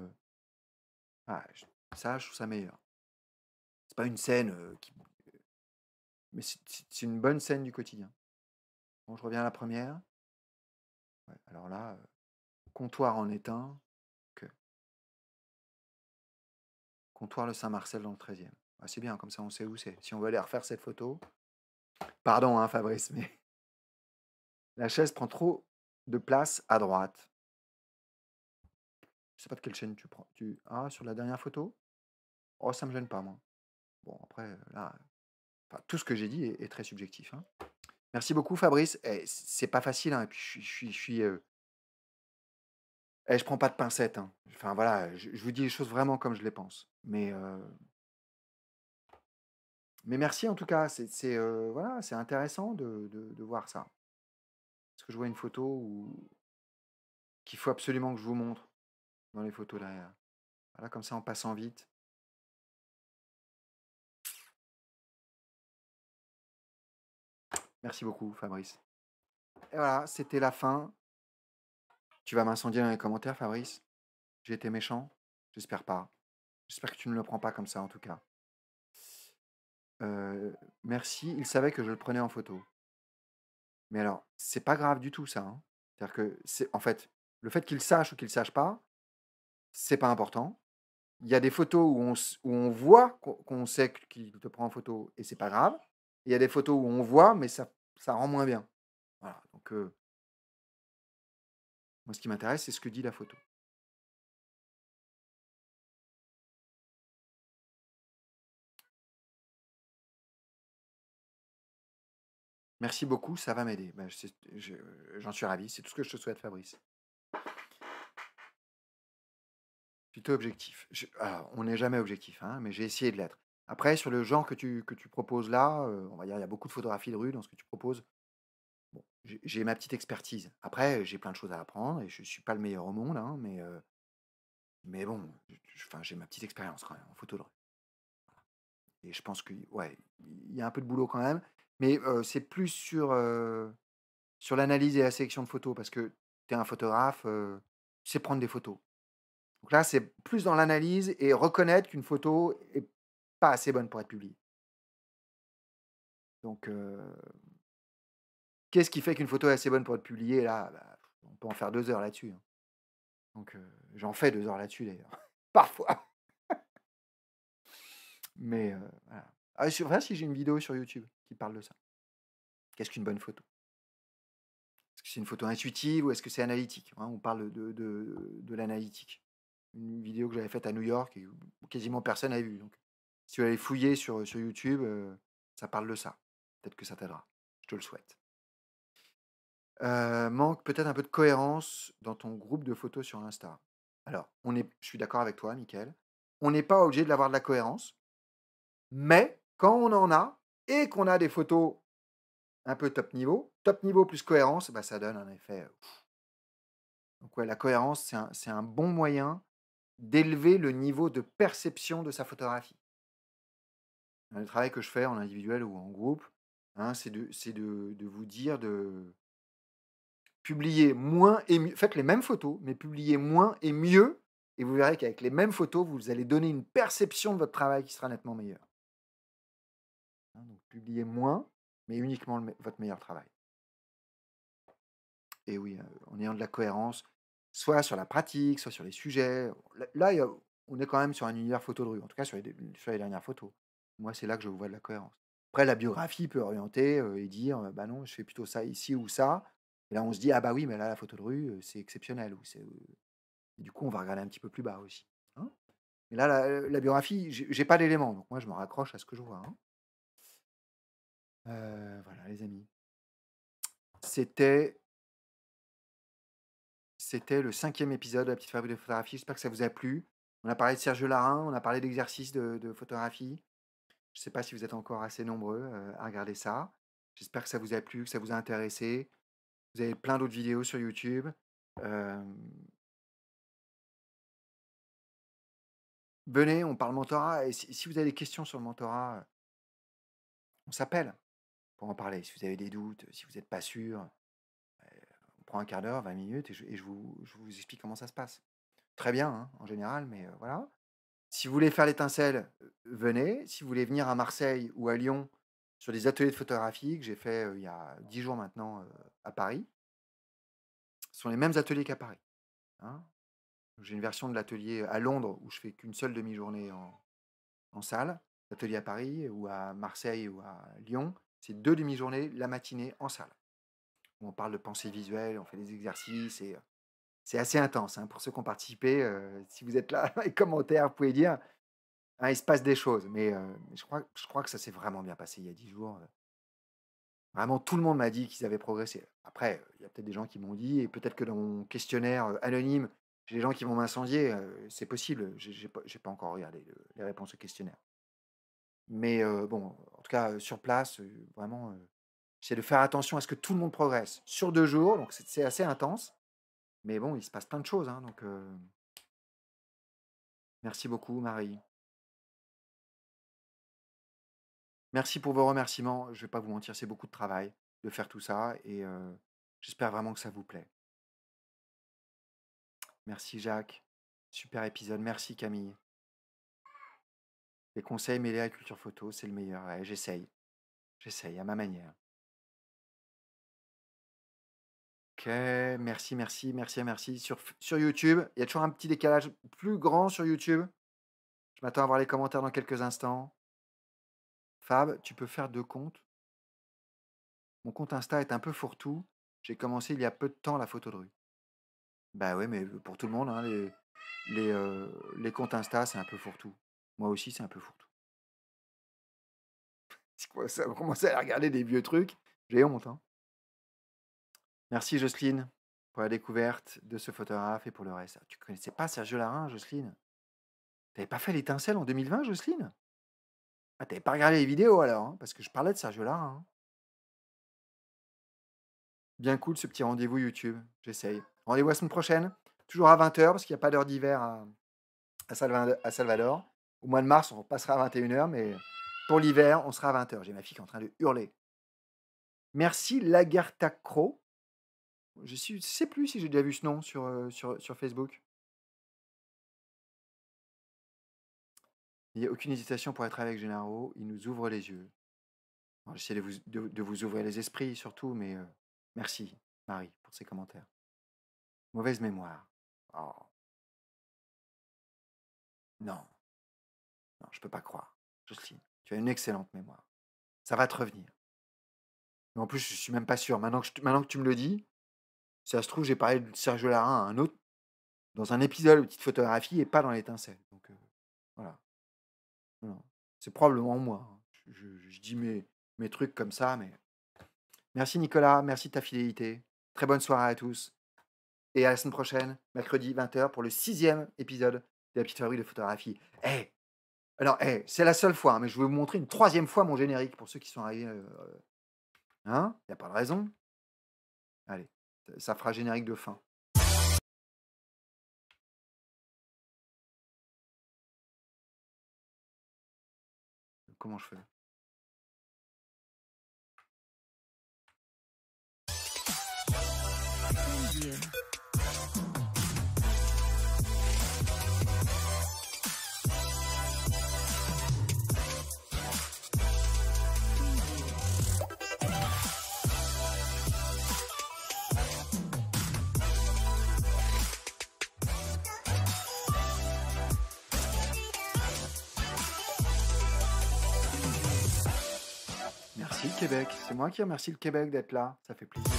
Ah, ça, je trouve ça meilleur. C'est pas une scène qui. Mais c'est une bonne scène du quotidien. Bon, je reviens à la première. alors là, comptoir en éteint. Comptoir le Saint-Marcel dans le 13e. Ah, c'est bien, comme ça on sait où c'est. Si on veut aller refaire cette photo. Pardon, hein, Fabrice, mais. La chaise prend trop de place à droite. Je sais pas de quelle chaîne tu prends. Ah, sur la dernière photo Oh, ça me gêne pas, moi. Bon, après, euh, là, tout ce que j'ai dit est, très subjectif. Hein. Merci beaucoup, Fabrice. Eh, c'est pas facile, hein, je suis. Euh eh, prends pas de pincettes. Hein. Enfin, voilà, je, vous dis les choses vraiment comme je les pense. Mais. Euh mais merci en tout cas, c'est intéressant de, voir ça. Est-ce que je vois une photo qu'il faut absolument que je vous montre dans les photos derrière. Euh, voilà, comme ça en passant vite. Merci beaucoup, Fabrice. Et voilà, c'était la fin. Tu vas m'incendier dans les commentaires, Fabrice J'ai été méchant J'espère pas. J'espère que tu ne le prends pas comme ça, en tout cas. Euh, merci, il savait que je le prenais en photo. Mais alors, c'est pas grave du tout, ça. Hein. C'est-à-dire que, c'est, en fait, le fait qu'il sache ou qu'il sache pas, c'est pas important. Il y a des photos où on, voit qu'on sait qu'il te prend en photo et c'est pas grave. Il y a des photos où on voit, mais ça, ça rend moins bien. Voilà. Donc, moi, ce qui m'intéresse, c'est ce que dit la photo. Merci beaucoup, ça va m'aider. Ben, j'en suis ravi. C'est tout ce que je te souhaite, Fabrice. objectif. on n'est jamais objectif, hein, mais j'ai essayé de l'être. Après, sur le genre que tu, que tu proposes là, euh, on va dire, il y a beaucoup de photographies de rue dans ce que tu proposes. Bon, j'ai ma petite expertise. Après, j'ai plein de choses à apprendre et je suis pas le meilleur au monde, hein, mais, euh, mais bon, j'ai ma petite expérience quand même en photo de rue. Et je pense que, ouais, il y a un peu de boulot quand même, mais euh, c'est plus sur, sur l'analyse et la sélection de photos parce que tu es un photographe, c'est prendre des photos. Donc là, c'est plus dans l'analyse et reconnaître qu'une photo est pas assez bonne pour être publiée. Donc, qu'est-ce qui fait qu'une photo est assez bonne pour être publiée Là, bah, on peut en faire deux heures là-dessus. Hein. Donc, j'en fais deux heures là-dessus d'ailleurs, parfois. Mais voilà. Ah, si j'ai une vidéo sur YouTube qui parle de ça. Qu'est-ce qu'une bonne photo Est-ce que c'est une photo intuitive ou est-ce que c'est analytique hein? On parle de, de l'analytique une vidéo que j'avais faite à New York et quasiment personne n'a vu. Donc, si vous allez fouiller sur, euh, sur YouTube, euh, ça parle de ça. Peut-être que ça t'aidera. Je te le souhaite. Euh, manque peut-être un peu de cohérence dans ton groupe de photos sur Insta. Alors, je suis d'accord avec toi, Mickaël. On n'est pas obligé de l'avoir de la cohérence. Mais quand on en a et qu'on a des photos un peu top niveau, top niveau plus cohérence, bah, ça donne un effet. Donc ouais, la cohérence, c'est un, bon moyen d'élever le niveau de perception de sa photographie. Le travail que je fais en individuel ou en groupe, hein, c'est de, vous dire de publier moins et mieux. Faites les mêmes photos, mais publiez moins et mieux. Et vous verrez qu'avec les mêmes photos, vous allez donner une perception de votre travail qui sera nettement meilleure. Hein, donc, publiez moins, mais uniquement votre meilleur travail. Et oui, euh, en ayant de la cohérence, soit sur la pratique, soit sur les sujets. Là, on est quand même sur un univers photo de rue, en tout cas sur les, sur les dernières photos. Moi, c'est là que je vois de la cohérence. Après, la biographie peut orienter euh, et dire bah non, je fais plutôt ça ici ou ça. Et là, on se dit ah bah oui, mais là, la photo de rue, c'est exceptionnel. Ou Du coup, on va regarder un petit peu plus bas aussi. Hein. mais là, la, la biographie, j'ai pas d'éléments, donc moi, je me raccroche à ce que je vois. Hein. voilà, les amis. C'était c'était le cinquième épisode de la petite fabrique de photographie. J'espère que ça vous a plu. On a parlé de Serge Larin, on a parlé d'exercices de, photographie. Je ne sais pas si vous êtes encore assez nombreux euh, à regarder ça. J'espère que ça vous a plu, que ça vous a intéressé. Vous avez plein d'autres vidéos sur YouTube. Euh, venez, on parle mentorat. Et si, si vous avez des questions sur le mentorat, euh, on s'appelle pour en parler. Si vous avez des doutes, si vous n'êtes pas sûr, prends un quart d'heure, 20 minutes, et, je, vous, explique comment ça se passe. Très bien, hein, en général, mais euh, voilà. Si vous voulez faire l'étincelle, euh, venez. Si vous voulez venir à Marseille ou à Lyon sur des ateliers de photographie que j'ai fait euh, il y a 10 jours maintenant à Paris, ce sont les mêmes ateliers qu'à Paris. Hein. J'ai une version de l'atelier à Londres où je fais qu'une seule demi-journée en, en salle. L'atelier à Paris ou à Marseille ou à Lyon, c'est deux demi-journées la matinée en salle on parle de pensée visuelle, on fait des exercices et euh, c'est assez intense. Hein, pour ceux qui ont participé, euh, si vous êtes là, les commentaires, vous pouvez dire, hein, il se passe des choses. Mais euh, je, crois, que ça s'est vraiment bien passé il y a dix jours. Vraiment, tout le monde m'a dit qu'ils avaient progressé. Après, il y a peut-être des gens qui m'ont dit, et peut-être que dans mon questionnaire anonyme, j'ai des gens qui vont m'incendier. c'est possible, je n'ai pas, encore regardé les réponses au questionnaire. Mais bon, en tout cas, sur place, vraiment, c'est de faire attention à ce que tout le monde progresse sur deux jours, donc c'est assez intense. Mais bon, il se passe plein de choses. Hein, donc, euh Merci beaucoup, Marie. Merci pour vos remerciements. Je ne vais pas vous mentir, c'est beaucoup de travail de faire tout ça et euh, j'espère vraiment que ça vous plaît. Merci Jacques. Super épisode. Merci Camille. Les conseils mêlés à la culture photo, c'est le meilleur. j'essaye. J'essaye à ma manière. Ok, merci, merci, merci, merci. Sur, sur YouTube, il y a toujours un petit décalage plus grand sur YouTube. Je m'attends à voir les commentaires dans quelques instants. Fab, tu peux faire deux comptes. Mon compte Insta est un peu fourre-tout. J'ai commencé il y a peu de temps la photo de rue. Bah oui, mais euh, pour tout le monde, hein, les, les, euh, les, comptes Insta, c'est un peu fourre-tout. Moi aussi, c'est un peu fourre-tout. ça ça commencer à regarder des vieux trucs, j'ai honte. Hein. Merci Jocelyne pour la découverte de ce photographe et pour le reste. Ah, tu connaissais pas Sergio Larin, Jocelyne T'avais pas fait l'étincelle en 2020, Jocelyne Ah, t'avais pas regardé les vidéos alors, hein, parce que je parlais de Sergio Larin. Hein. Bien cool ce petit rendez-vous YouTube, j'essaye. Rendez-vous la semaine prochaine, toujours à 20h, parce qu'il n'y a pas d'heure d'hiver à, à Salvador. Au mois de mars, on passera à 21h, mais pour l'hiver, on sera à 20h. J'ai ma fille qui est en train de hurler. Merci Lagartacro je ne sais plus si j'ai déjà vu ce nom sur, sur, sur Facebook. Il n'y a aucune hésitation pour être avec Génaro, Il nous ouvre les yeux. J'essaie de vous, de, vous, ouvrir les esprits surtout, mais merci, Marie, pour ces commentaires. Mauvaise mémoire. Oh. Non. Non, je ne peux pas croire. Jocelyne, tu as une excellente mémoire. Ça va te revenir. Mais en plus, je ne suis même pas sûr. Maintenant que, maintenant que tu me le dis, ça se trouve, j'ai parlé de Serge Larin à un autre, dans un épisode de Petite Photographie et pas dans l'étincelle. Donc, euh, voilà. C'est probablement moi. Hein. Je, dis mes, mes trucs comme ça, mais. Merci Nicolas, merci de ta fidélité. Très bonne soirée à tous. Et à la semaine prochaine, mercredi 20h, pour le sixième épisode de la petite fabrique de photographie. Eh Alors, eh c'est la seule fois, hein, mais je vais vous montrer une troisième fois mon générique pour ceux qui sont arrivés. Euh, hein Il n'y a pas de raison. Allez ça fera générique de fin. Comment je fais Merci le Québec. C'est moi qui remercie le Québec d'être là. Ça fait plaisir.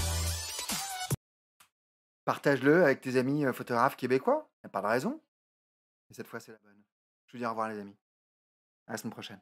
Partage-le avec tes amis euh, photographes québécois. Il n'y a pas de raison. Et cette fois, c'est la bonne. Je vous dis au revoir, les amis. À la semaine prochaine.